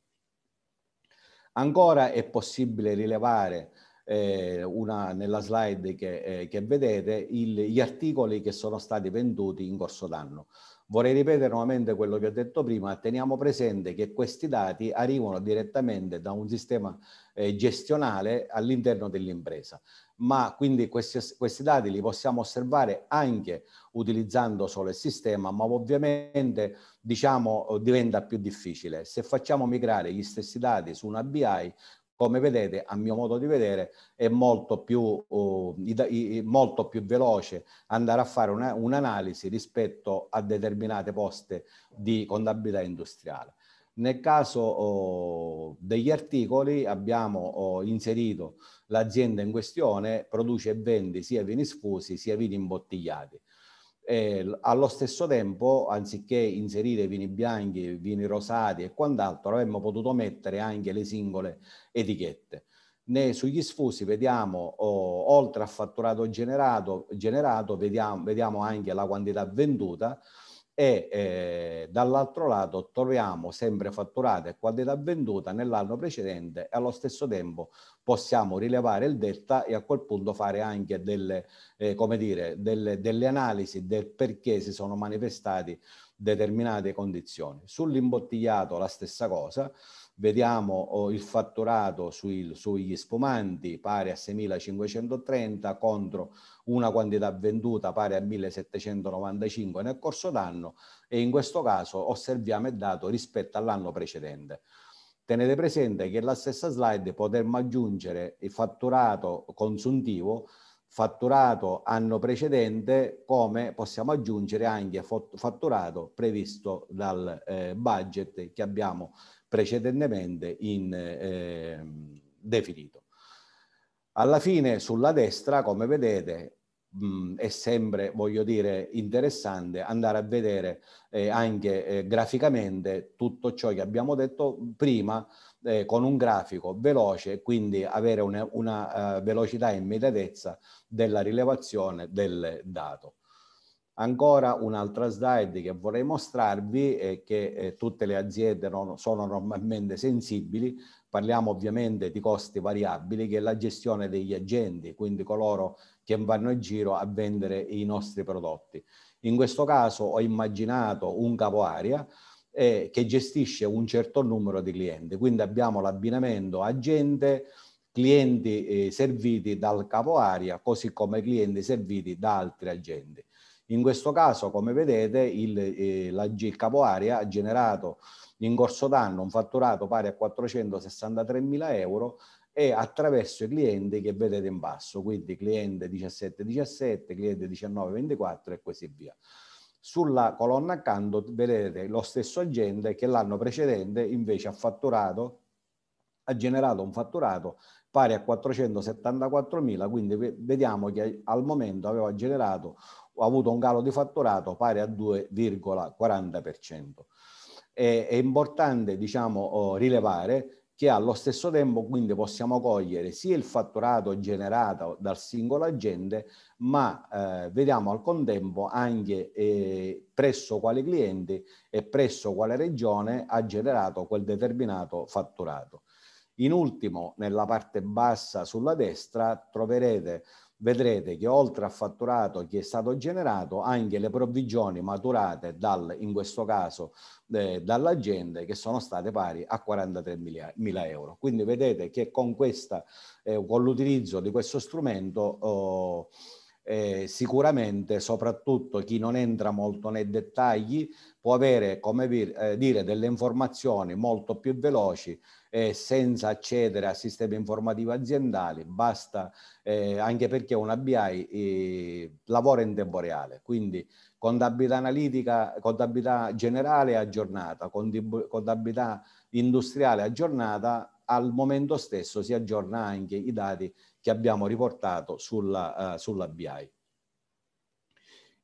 Ancora è possibile rilevare eh, una, nella slide che, eh, che vedete il, gli articoli che sono stati venduti in corso d'anno. Vorrei ripetere nuovamente quello che ho detto prima, teniamo presente che questi dati arrivano direttamente da un sistema eh, gestionale all'interno dell'impresa ma quindi questi, questi, dati li possiamo osservare anche utilizzando solo il sistema, ma ovviamente diciamo eh, diventa più difficile. Se facciamo migrare gli stessi dati su una BI, come vedete, a mio modo di vedere, è molto più, uh, molto più veloce andare a fare un'analisi rispetto a determinate poste di contabilità industriale. Nel caso oh, degli articoli abbiamo oh, inserito l'azienda in questione, produce e vende sia vini sfusi sia vini imbottigliati. E allo stesso tempo, anziché inserire vini bianchi, vini rosati e quant'altro, avremmo potuto mettere anche le singole etichette. Ne, sugli sfusi vediamo, oh, oltre al fatturato generato, generato vediamo, vediamo anche la quantità venduta, e eh, dall'altro lato troviamo sempre fatturato e quantità venduta nell'anno precedente e allo stesso tempo possiamo rilevare il delta e a quel punto fare anche delle, eh, come dire, delle, delle analisi del perché si sono manifestati determinate condizioni. Sull'imbottigliato la stessa cosa, vediamo oh, il fatturato sui, sugli spumanti pari a 6.530 contro una quantità venduta pari a 1.795 nel corso d'anno e in questo caso osserviamo il dato rispetto all'anno precedente. Tenete presente che la stessa slide potremmo aggiungere il fatturato consuntivo fatturato anno precedente come possiamo aggiungere anche fatturato previsto dal eh, budget che abbiamo precedentemente in eh, definito. Alla fine sulla destra, come vedete, mh, è sempre, voglio dire, interessante andare a vedere eh, anche eh, graficamente tutto ciò che abbiamo detto prima eh, con un grafico veloce, quindi avere una, una uh, velocità e immediatezza della rilevazione del dato. Ancora un'altra slide che vorrei mostrarvi è che eh, tutte le aziende sono normalmente sensibili, parliamo ovviamente di costi variabili che è la gestione degli agenti, quindi coloro che vanno in giro a vendere i nostri prodotti. In questo caso ho immaginato un capo aria eh, che gestisce un certo numero di clienti, quindi abbiamo l'abbinamento agente, clienti eh, serviti dal capo aria, così come clienti serviti da altri agenti. In questo caso, come vedete, il, eh, la, il capoarea ha generato in corso d'anno un fatturato pari a 463 mila euro e attraverso i clienti che vedete in basso, quindi cliente 1717, cliente 1924 e così via. Sulla colonna accanto vedete lo stesso agente che l'anno precedente invece ha fatturato, ha generato un fatturato pari a 474 mila, quindi vediamo che al momento aveva generato ha avuto un calo di fatturato pari a 2,40%. È, è importante diciamo, oh, rilevare che allo stesso tempo quindi possiamo cogliere sia il fatturato generato dal singolo agente, ma eh, vediamo al contempo anche eh, presso quali clienti e presso quale regione ha generato quel determinato fatturato. In ultimo, nella parte bassa sulla destra, troverete vedrete che oltre al fatturato che è stato generato anche le provvigioni maturate dal, in questo caso eh, dall'agente che sono state pari a 43 mila euro. Quindi vedete che con, questa, eh, con l'utilizzo di questo strumento oh, eh, sicuramente soprattutto chi non entra molto nei dettagli può avere, come vi, eh, dire, delle informazioni molto più veloci eh, senza accedere a sistemi informativi aziendali, basta eh, anche perché una BI eh, lavora in tempo reale, quindi contabilità analitica, contabilità generale aggiornata, contabilità industriale aggiornata, al momento stesso si aggiorna anche i dati che abbiamo riportato sulla, uh, sulla BI.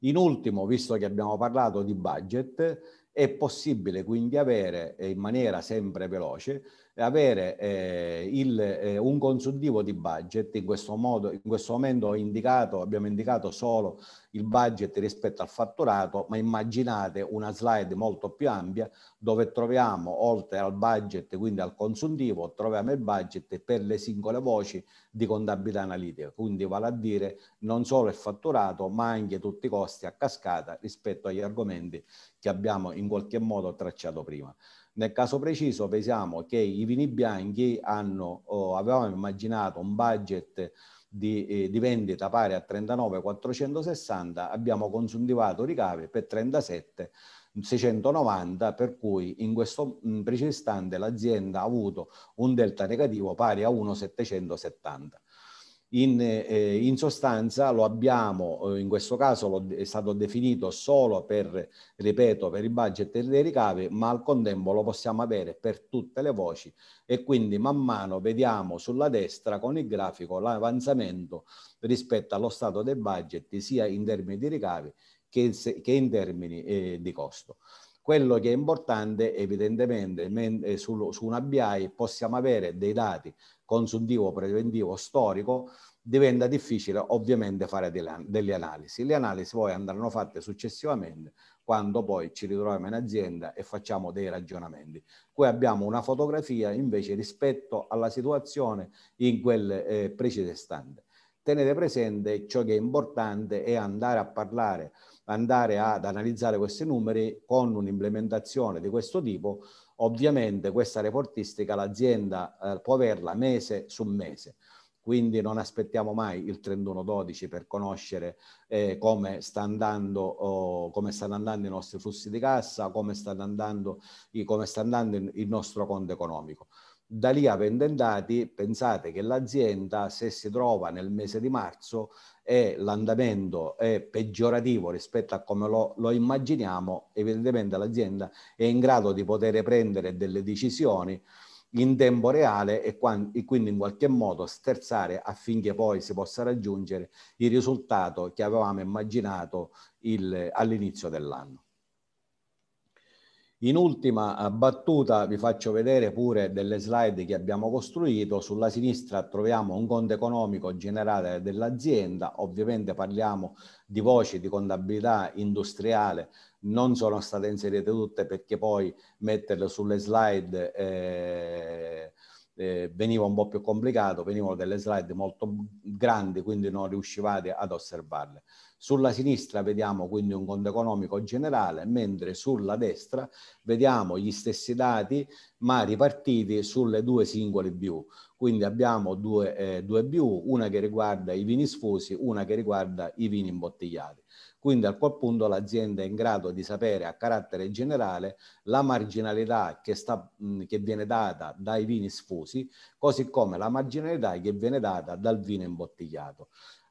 In ultimo, visto che abbiamo parlato di budget, è possibile quindi avere eh, in maniera sempre veloce avere eh, il, eh, un consuntivo di budget, in questo, modo, in questo momento indicato, abbiamo indicato solo il budget rispetto al fatturato, ma immaginate una slide molto più ampia dove troviamo oltre al budget, quindi al consuntivo, troviamo il budget per le singole voci di contabilità analitica, quindi vale a dire non solo il fatturato ma anche tutti i costi a cascata rispetto agli argomenti che abbiamo in qualche modo tracciato prima. Nel caso preciso pensiamo che i vini bianchi hanno, oh, avevamo immaginato un budget di, eh, di, vendita pari a 39,460, abbiamo consuntivato ricavi per 37,690, per cui in questo mm, preciso istante l'azienda ha avuto un delta negativo pari a 1,770. In, eh, in, sostanza lo abbiamo, eh, in questo caso lo, è stato definito solo per, ripeto, per i budget e le ricave, ma al contempo lo possiamo avere per tutte le voci e quindi man mano vediamo sulla destra con il grafico l'avanzamento rispetto allo stato dei budget sia in termini di ricavi che, che in termini eh, di costo. Quello che è importante evidentemente men, eh, su, su una BI possiamo avere dei dati consuntivo, preventivo, storico, diventa difficile ovviamente fare delle, delle analisi. Le analisi poi andranno fatte successivamente quando poi ci ritroviamo in azienda e facciamo dei ragionamenti. Qui abbiamo una fotografia invece rispetto alla situazione in quel eh, precedente stante. Tenete presente ciò che è importante è andare a parlare andare ad analizzare questi numeri con un'implementazione di questo tipo, ovviamente questa reportistica l'azienda eh, può averla mese su mese quindi non aspettiamo mai il 31-12 per conoscere eh, come, sta andando, oh, come, stanno andando i nostri flussi di cassa, come, sta andando, come sta andando il nostro conto economico. Da lì a vendentati pensate che l'azienda se si trova nel mese di marzo e l'andamento è peggiorativo rispetto a come lo, lo, immaginiamo, evidentemente l'azienda è in grado di poter prendere delle decisioni in tempo reale e, quando, e quindi in qualche modo sterzare affinché poi si possa raggiungere il risultato che avevamo immaginato il, all'inizio dell'anno. In ultima battuta vi faccio vedere pure delle slide che abbiamo costruito. Sulla sinistra troviamo un conto economico generale dell'azienda, ovviamente parliamo di voci di contabilità industriale, non sono state inserite tutte perché poi metterle sulle slide eh, eh, veniva un po' più complicato, venivano delle slide molto grandi, quindi non riuscivate ad osservarle. Sulla sinistra vediamo quindi un conto economico generale, mentre sulla destra vediamo gli stessi dati ma ripartiti sulle due singole BU. Quindi abbiamo due, eh, due view, una che riguarda i vini sfusi, una che riguarda i vini imbottigliati. Quindi a quel punto l'azienda è in grado di sapere a carattere generale la marginalità che, sta, che viene data dai vini sfusi, così come la marginalità che viene data dal vino imbottigliato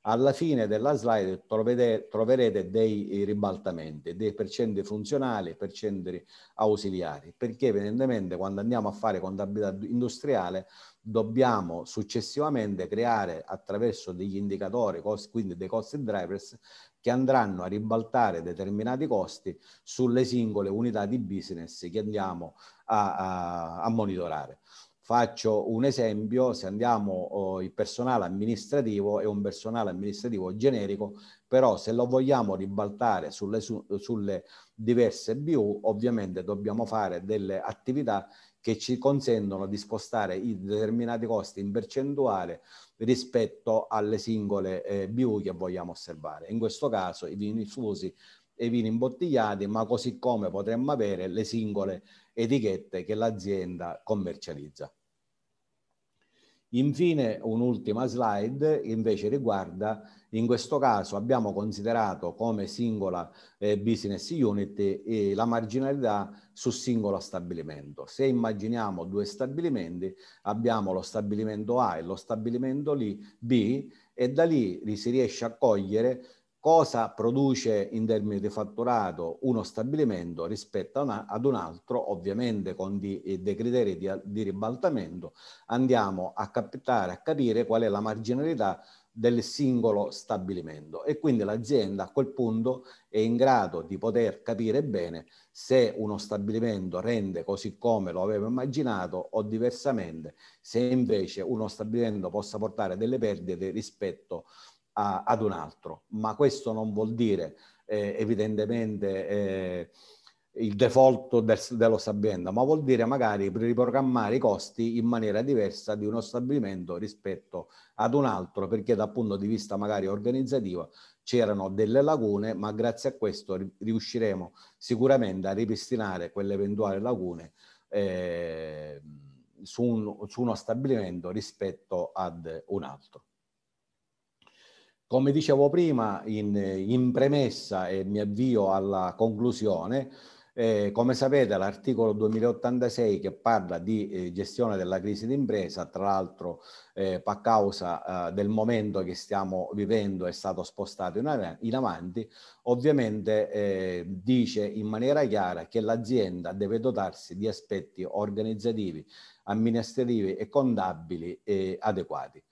alla fine della slide trovede, troverete dei eh, ribaltamenti, dei percenti funzionali, percenti ausiliari, perché evidentemente quando andiamo a fare contabilità industriale dobbiamo successivamente creare attraverso degli indicatori, quindi dei cost drivers, che andranno a ribaltare determinati costi sulle singole unità di business che andiamo a, a, a monitorare. Faccio un esempio, se andiamo oh, il personale amministrativo è un personale amministrativo generico, però se lo vogliamo ribaltare sulle, su, sulle diverse BU, ovviamente dobbiamo fare delle attività che ci consentono di spostare i determinati costi in percentuale rispetto alle singole eh, BU che vogliamo osservare. In questo caso i vini sfusi e i vini imbottigliati, ma così come potremmo avere le singole etichette che l'azienda commercializza. Infine un'ultima slide invece riguarda, in questo caso abbiamo considerato come singola eh, business unit eh, la marginalità su singolo stabilimento. Se immaginiamo due stabilimenti abbiamo lo stabilimento A e lo stabilimento B e da lì si riesce a cogliere cosa produce in termini di fatturato uno stabilimento rispetto ad un altro, ovviamente con eh, dei criteri di, di, ribaltamento, andiamo a captare, a capire qual è la marginalità del singolo stabilimento e quindi l'azienda a quel punto è in grado di poter capire bene se uno stabilimento rende così come lo aveva immaginato o diversamente, se invece uno stabilimento possa portare delle perdite rispetto a a, ad un altro, ma questo non vuol dire eh, evidentemente eh, il default del, dello stabilimento, ma vuol dire magari riprogrammare i costi in maniera diversa di uno stabilimento rispetto ad un altro, perché dal punto di vista magari organizzativo c'erano delle lacune, ma grazie a questo riusciremo sicuramente a ripristinare quelle eventuali lacune eh, su, un, su uno stabilimento rispetto ad un altro. Come dicevo prima in, in premessa e mi avvio alla conclusione, eh, come sapete l'articolo 2086 che parla di eh, gestione della crisi d'impresa, tra l'altro eh, a causa eh, del momento che stiamo vivendo è stato spostato in, av- in avanti, ovviamente eh, dice in maniera chiara che l'azienda deve dotarsi di aspetti organizzativi, amministrativi e contabili eh, adeguati.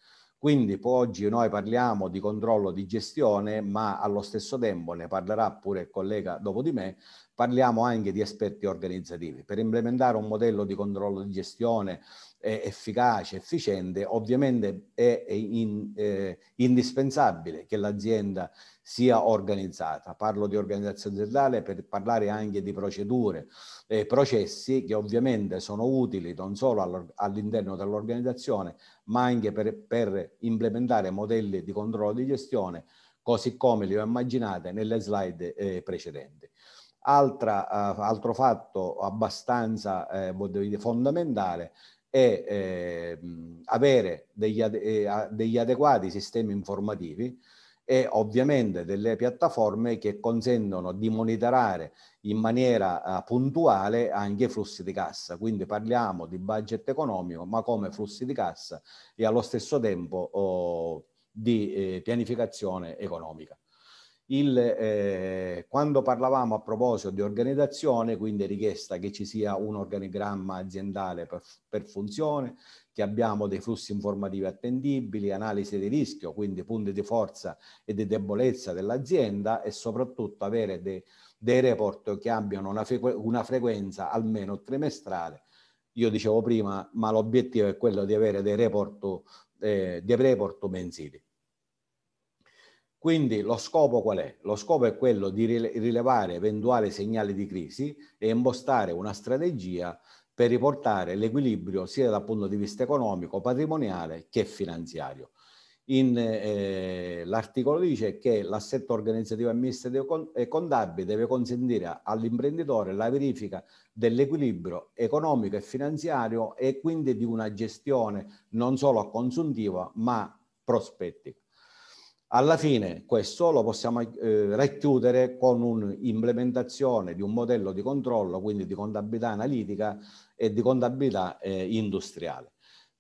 Quindi oggi noi parliamo di controllo di gestione, ma allo stesso tempo, ne parlerà pure il collega dopo di me, parliamo anche di aspetti organizzativi. Per implementare un modello di controllo di gestione eh, efficace, efficiente, ovviamente è, in, eh, indispensabile che l'azienda sia organizzata. Parlo di organizzazione aziendale per parlare anche di procedure e processi che ovviamente sono utili non solo all'interno dell'organizzazione, ma anche per, per implementare modelli di controllo di gestione, così come li ho immaginate nelle slide eh, precedenti. Altra, uh, altro fatto abbastanza eh, fondamentale è eh, avere degli, ade- eh, degli, adeguati sistemi informativi e ovviamente delle piattaforme che consentono di monitorare in maniera eh, puntuale anche i flussi di cassa. Quindi parliamo di budget economico, ma come flussi di cassa e allo stesso tempo oh, di eh, pianificazione economica. Il, eh, quando parlavamo a proposito di organizzazione, quindi richiesta che ci sia un organigramma aziendale per, per funzione, che abbiamo dei flussi informativi attendibili, analisi di rischio, quindi punti di forza e di debolezza dell'azienda e soprattutto avere de, dei report che abbiano una, frequ- una frequenza almeno trimestrale. Io dicevo prima, ma l'obiettivo è quello di avere dei report, eh, dei report mensili. Quindi lo scopo qual è? Lo scopo è quello di rilevare eventuali segnali di crisi e impostare una strategia per riportare l'equilibrio sia dal punto di vista economico, patrimoniale che finanziario. Eh, l'articolo dice che l'assetto organizzativo amministrativo e contabile deve consentire all'imprenditore la verifica dell'equilibrio economico e finanziario e quindi di una gestione non solo consuntiva ma prospettica. Alla fine questo lo possiamo eh, racchiudere con un'implementazione di un modello di controllo, quindi di contabilità analitica e di contabilità eh, industriale.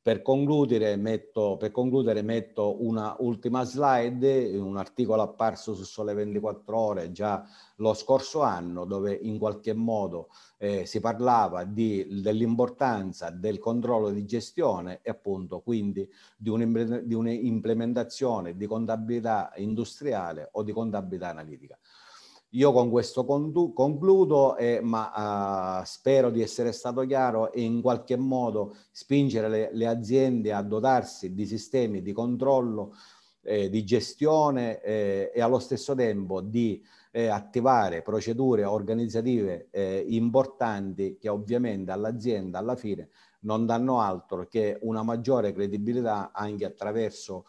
Per concludere, metto, per concludere metto, una ultima slide, un articolo apparso su Sole 24 Ore già lo scorso anno, dove in qualche modo eh, si parlava dell'importanza del controllo di gestione e appunto quindi di un'implementazione di contabilità industriale o di contabilità analitica. Io con questo concludo, eh, ma eh, spero di essere stato chiaro e in qualche modo spingere le, le aziende a dotarsi di sistemi di controllo, eh, di gestione eh, e allo stesso tempo di eh, attivare procedure organizzative eh, importanti che ovviamente all'azienda alla fine non danno altro che una maggiore credibilità anche attraverso,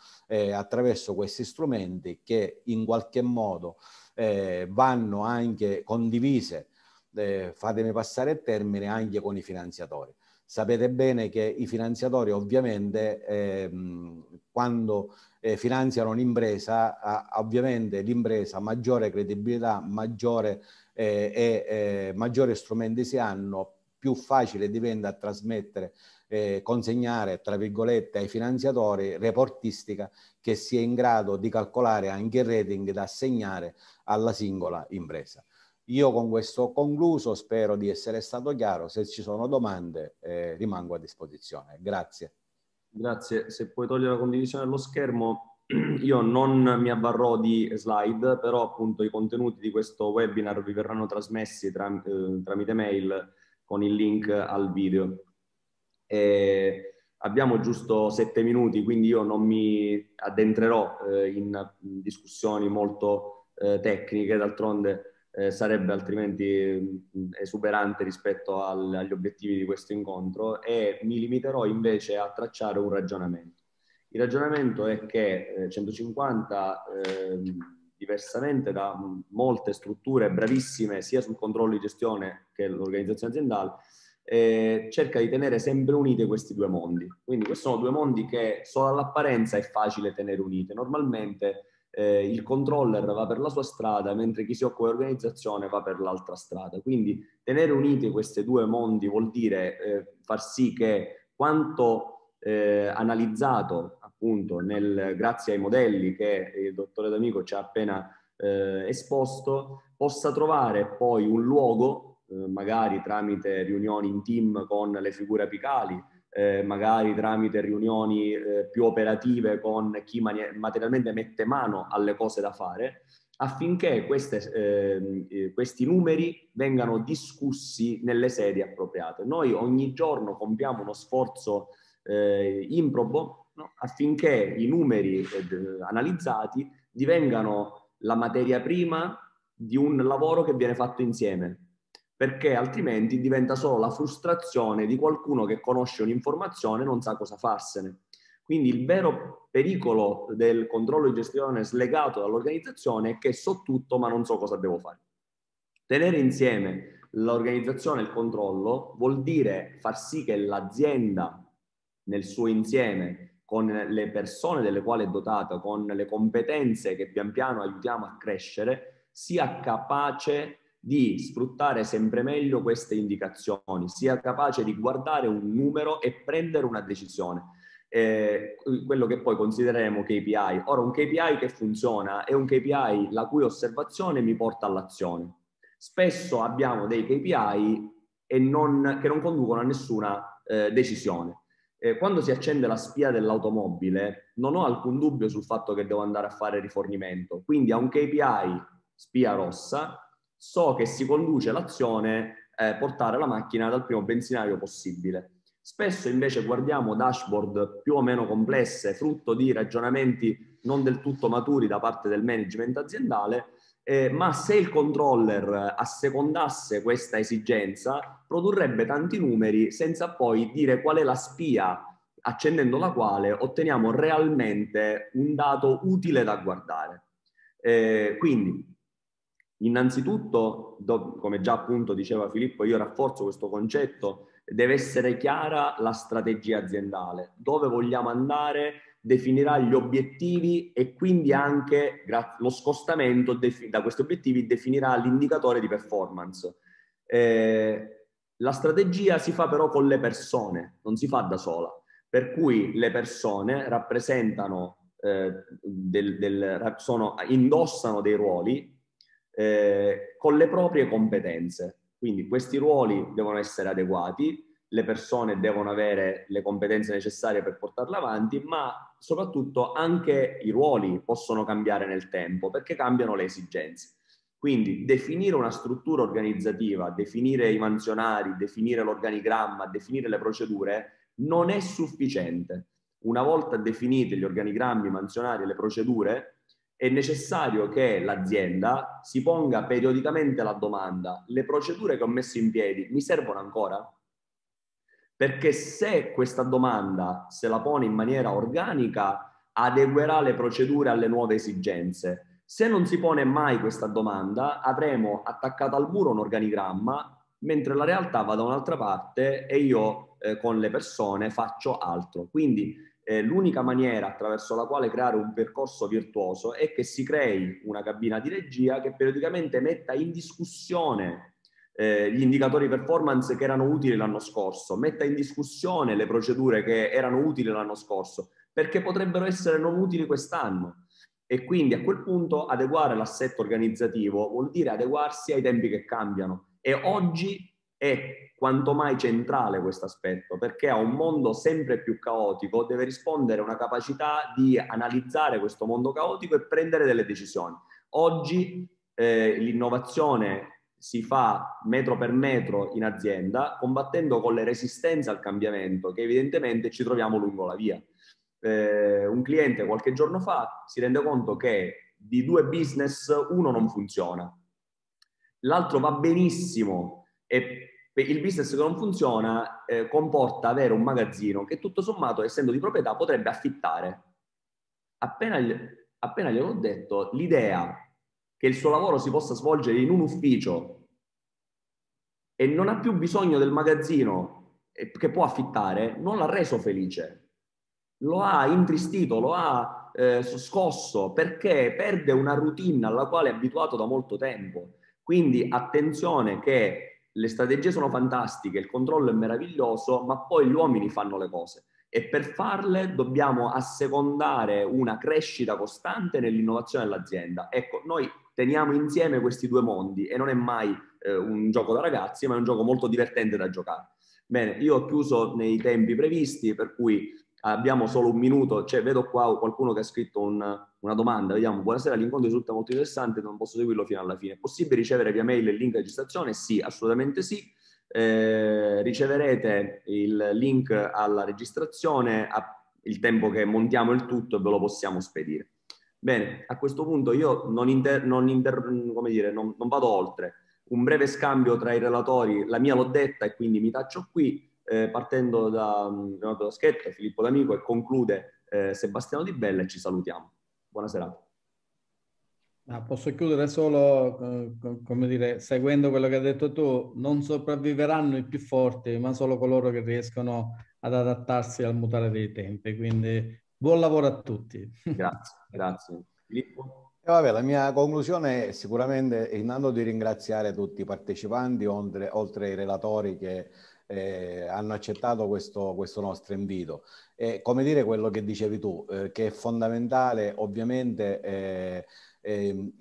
attraverso questi strumenti che in qualche modo eh, vanno anche condivise, eh, fatemi passare il termine, anche con i finanziatori. Sapete bene che i finanziatori ovviamente ehm, quando eh, finanziano un'impresa, ah, ovviamente l'impresa maggiore credibilità, maggiore, eh, eh, maggiori strumenti si hanno, più facile diventa trasmettere eh, consegnare, tra virgolette, ai finanziatori reportistica che sia in grado di calcolare anche il rating da assegnare alla singola impresa. Io con questo ho concluso, spero di essere stato chiaro, se ci sono domande eh, rimango a disposizione. Grazie. Grazie, se puoi togliere la condivisione dello schermo, (clears throat) io non mi avvarrò di slide, però appunto i contenuti di questo webinar vi verranno trasmessi eh, tramite mail con il link al video. E abbiamo giusto sette minuti, quindi io non mi addentrerò eh, in discussioni molto eh, tecniche, d'altronde eh, sarebbe altrimenti esuberante rispetto al, agli obiettivi di questo incontro e mi limiterò invece a tracciare un ragionamento. Il ragionamento è che 150, eh, ehm, diversamente da molte strutture bravissime sia sul controllo di gestione che l'organizzazione aziendale, eh, cerca di tenere sempre unite questi due mondi. Quindi questi sono due mondi che solo all'apparenza è facile tenere unite. Normalmente eh, il controller va per la sua strada, mentre chi si occupa di organizzazione va per l'altra strada. Quindi tenere uniti questi due mondi vuol dire eh, far sì che quanto eh, analizzato appunto nel, grazie ai modelli che il dottore D'Amico ci ha appena eh, esposto, possa trovare poi un luogo eh, magari tramite riunioni in team con le figure apicali, eh, magari tramite riunioni eh, più operative con chi materialmente mette mano alle cose da fare, affinché queste, ehm, eh, questi numeri vengano discussi nelle sedi appropriate. Noi ogni giorno compiamo uno sforzo eh, improbo no? affinché i numeri eh, analizzati divengano la materia prima di un lavoro che viene fatto insieme, perché altrimenti diventa solo la frustrazione di qualcuno che conosce un'informazione e non sa cosa farsene. Quindi il vero pericolo del controllo e gestione slegato dall'organizzazione è che so tutto ma non so cosa devo fare. Tenere insieme l'organizzazione e il controllo vuol dire far sì che l'azienda nel suo insieme, con le persone delle quali è dotata, con le competenze che pian piano aiutiamo a crescere, sia capace di sfruttare sempre meglio queste indicazioni, sia capace di guardare un numero e prendere una decisione. Eh, quello che poi considereremo KPI. Ora, un KPI che funziona è un KPI la cui osservazione mi porta all'azione. Spesso abbiamo dei KPI non, che non conducono a nessuna eh, decisione. Eh, quando si accende la spia dell'automobile, non ho alcun dubbio sul fatto che devo andare a fare rifornimento. Quindi a un KPI spia rossa so che si conduce l'azione eh, portare la macchina dal primo benzinaio possibile. Spesso invece guardiamo dashboard più o meno complesse, frutto di ragionamenti non del tutto maturi da parte del management aziendale, eh, ma se il controller eh, assecondasse questa esigenza, produrrebbe tanti numeri senza poi dire qual è la spia accendendo la quale otteniamo realmente un dato utile da guardare. Eh, quindi Innanzitutto, do, come già appunto diceva Filippo, io rafforzo questo concetto, deve essere chiara la strategia aziendale, dove vogliamo andare, definirà gli obiettivi e quindi anche gra- lo scostamento defi- da questi obiettivi definirà l'indicatore di performance. Eh, la strategia si fa però con le persone, non si fa da sola, per cui le persone rappresentano, eh, del, del, sono, indossano dei ruoli eh, con le proprie competenze. Quindi questi ruoli devono essere adeguati, le persone devono avere le competenze necessarie per portarla avanti, ma soprattutto anche i ruoli possono cambiare nel tempo perché cambiano le esigenze. Quindi definire una struttura organizzativa, definire i mansionari, definire l'organigramma, definire le procedure non è sufficiente. Una volta definiti gli organigrammi, i mansionari e le procedure, è necessario che l'azienda si ponga periodicamente la domanda, le procedure che ho messo in piedi mi servono ancora? Perché se questa domanda se la pone in maniera organica, adeguerà le procedure alle nuove esigenze. Se non si pone mai questa domanda, avremo attaccato al muro un organigramma, mentre la realtà va da un'altra parte e io eh, con le persone faccio altro. Quindi eh, l'unica maniera attraverso la quale creare un percorso virtuoso è che si crei una cabina di regia che periodicamente metta in discussione eh, gli indicatori performance che erano utili l'anno scorso, metta in discussione le procedure che erano utili l'anno scorso, perché potrebbero essere non utili quest'anno. E quindi a quel punto adeguare l'assetto organizzativo vuol dire adeguarsi ai tempi che cambiano. E oggi è quanto mai centrale questo aspetto, perché a un mondo sempre più caotico deve rispondere una capacità di analizzare questo mondo caotico e prendere delle decisioni. Oggi eh, l'innovazione si fa metro per metro in azienda, combattendo con le resistenze al cambiamento che evidentemente ci troviamo lungo la via. Eh, un cliente qualche giorno fa si rende conto che di due business uno non funziona, l'altro va benissimo e il business che non funziona eh, comporta avere un magazzino che tutto sommato, essendo di proprietà, potrebbe affittare. Appena, appena gliel'ho detto, l'idea che il suo lavoro si possa svolgere in un ufficio e non ha più bisogno del magazzino eh, che può affittare, non l'ha reso felice. Lo ha intristito, lo ha eh, scosso perché perde una routine alla quale è abituato da molto tempo. Quindi attenzione che le strategie sono fantastiche, il controllo è meraviglioso, ma poi gli uomini fanno le cose e per farle dobbiamo assecondare una crescita costante nell'innovazione dell'azienda. Ecco, noi teniamo insieme questi due mondi e non è mai eh, un gioco da ragazzi, ma è un gioco molto divertente da giocare. Bene, io ho chiuso nei tempi previsti, per cui abbiamo solo un minuto, cioè vedo qua qualcuno che ha scritto un, una domanda, vediamo, buonasera, l'incontro risulta molto interessante, non posso seguirlo fino alla fine, è possibile ricevere via mail il link di registrazione? Sì, assolutamente sì, eh, riceverete il link alla registrazione a, il tempo che montiamo il tutto e ve lo possiamo spedire. Bene, a questo punto io non, inter, non, inter, dire, non, non vado oltre, un breve scambio tra i relatori, la mia l'ho detta e quindi mi taccio qui, eh, partendo da mm, Leonardo Laschetto, Filippo D'Amico e conclude eh, Sebastiano Di Bella e ci salutiamo. Buonasera. Ah, posso chiudere solo, eh, come dire, seguendo quello che hai detto tu, non sopravviveranno i più forti, ma solo coloro che riescono ad adattarsi al mutare dei tempi. Quindi buon lavoro a tutti. (laughs) Grazie, grazie. Filippo? Eh, vabbè, la mia conclusione è sicuramente innanzitutto di ringraziare tutti i partecipanti, oltre, oltre ai relatori che eh, hanno accettato questo, questo, nostro invito. E come dire quello che dicevi tu, eh, che è fondamentale ovviamente eh, ehm,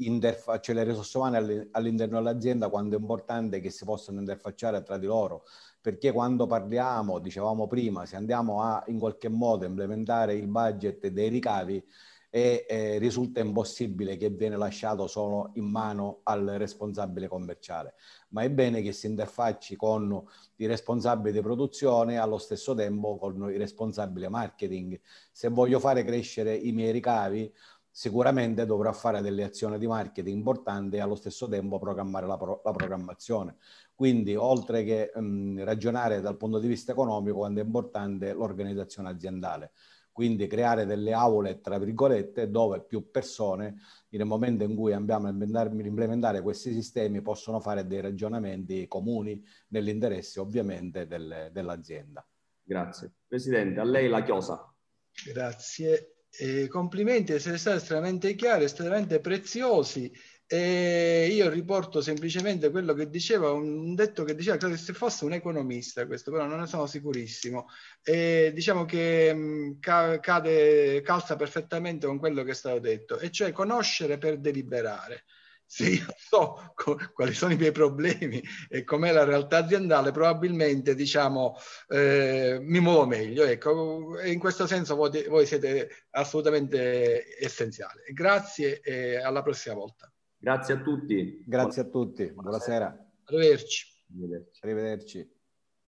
cioè le risorse umane all'interno dell'azienda quando è importante che si possano interfacciare tra di loro, perché quando parliamo, dicevamo prima, se andiamo a in qualche modo implementare il budget dei ricavi, e eh, risulta impossibile che viene lasciato solo in mano al responsabile commerciale ma è bene che si interfacci con i responsabili di produzione e allo stesso tempo con i responsabili marketing. Se voglio fare crescere i miei ricavi, sicuramente dovrò fare delle azioni di marketing importanti e allo stesso tempo programmare la, pro- la programmazione. Quindi, oltre che mh, ragionare dal punto di vista economico, quando è importante l'organizzazione aziendale quindi creare delle aule, tra virgolette, dove più persone, nel momento in cui andiamo a implementare questi sistemi, possono fare dei ragionamenti comuni nell'interesse ovviamente del, dell'azienda. Grazie. Presidente, a lei la chiosa. Grazie. Eh, complimenti, siete stati estremamente chiari, estremamente preziosi e io riporto semplicemente quello che diceva, un detto che diceva, credo se fosse un economista questo, però non ne sono sicurissimo. E diciamo che mh, mm, cade, calza perfettamente con quello che è stato detto, e cioè conoscere per deliberare se io so co- quali sono i miei problemi e com'è la realtà aziendale, probabilmente diciamo, eh, mi muovo meglio. Ecco, in questo senso voi, voi siete assolutamente essenziali. Grazie e alla prossima volta. Grazie a tutti. Grazie a tutti, buonasera. buonasera. Arrivederci. Arrivederci. Arrivederci.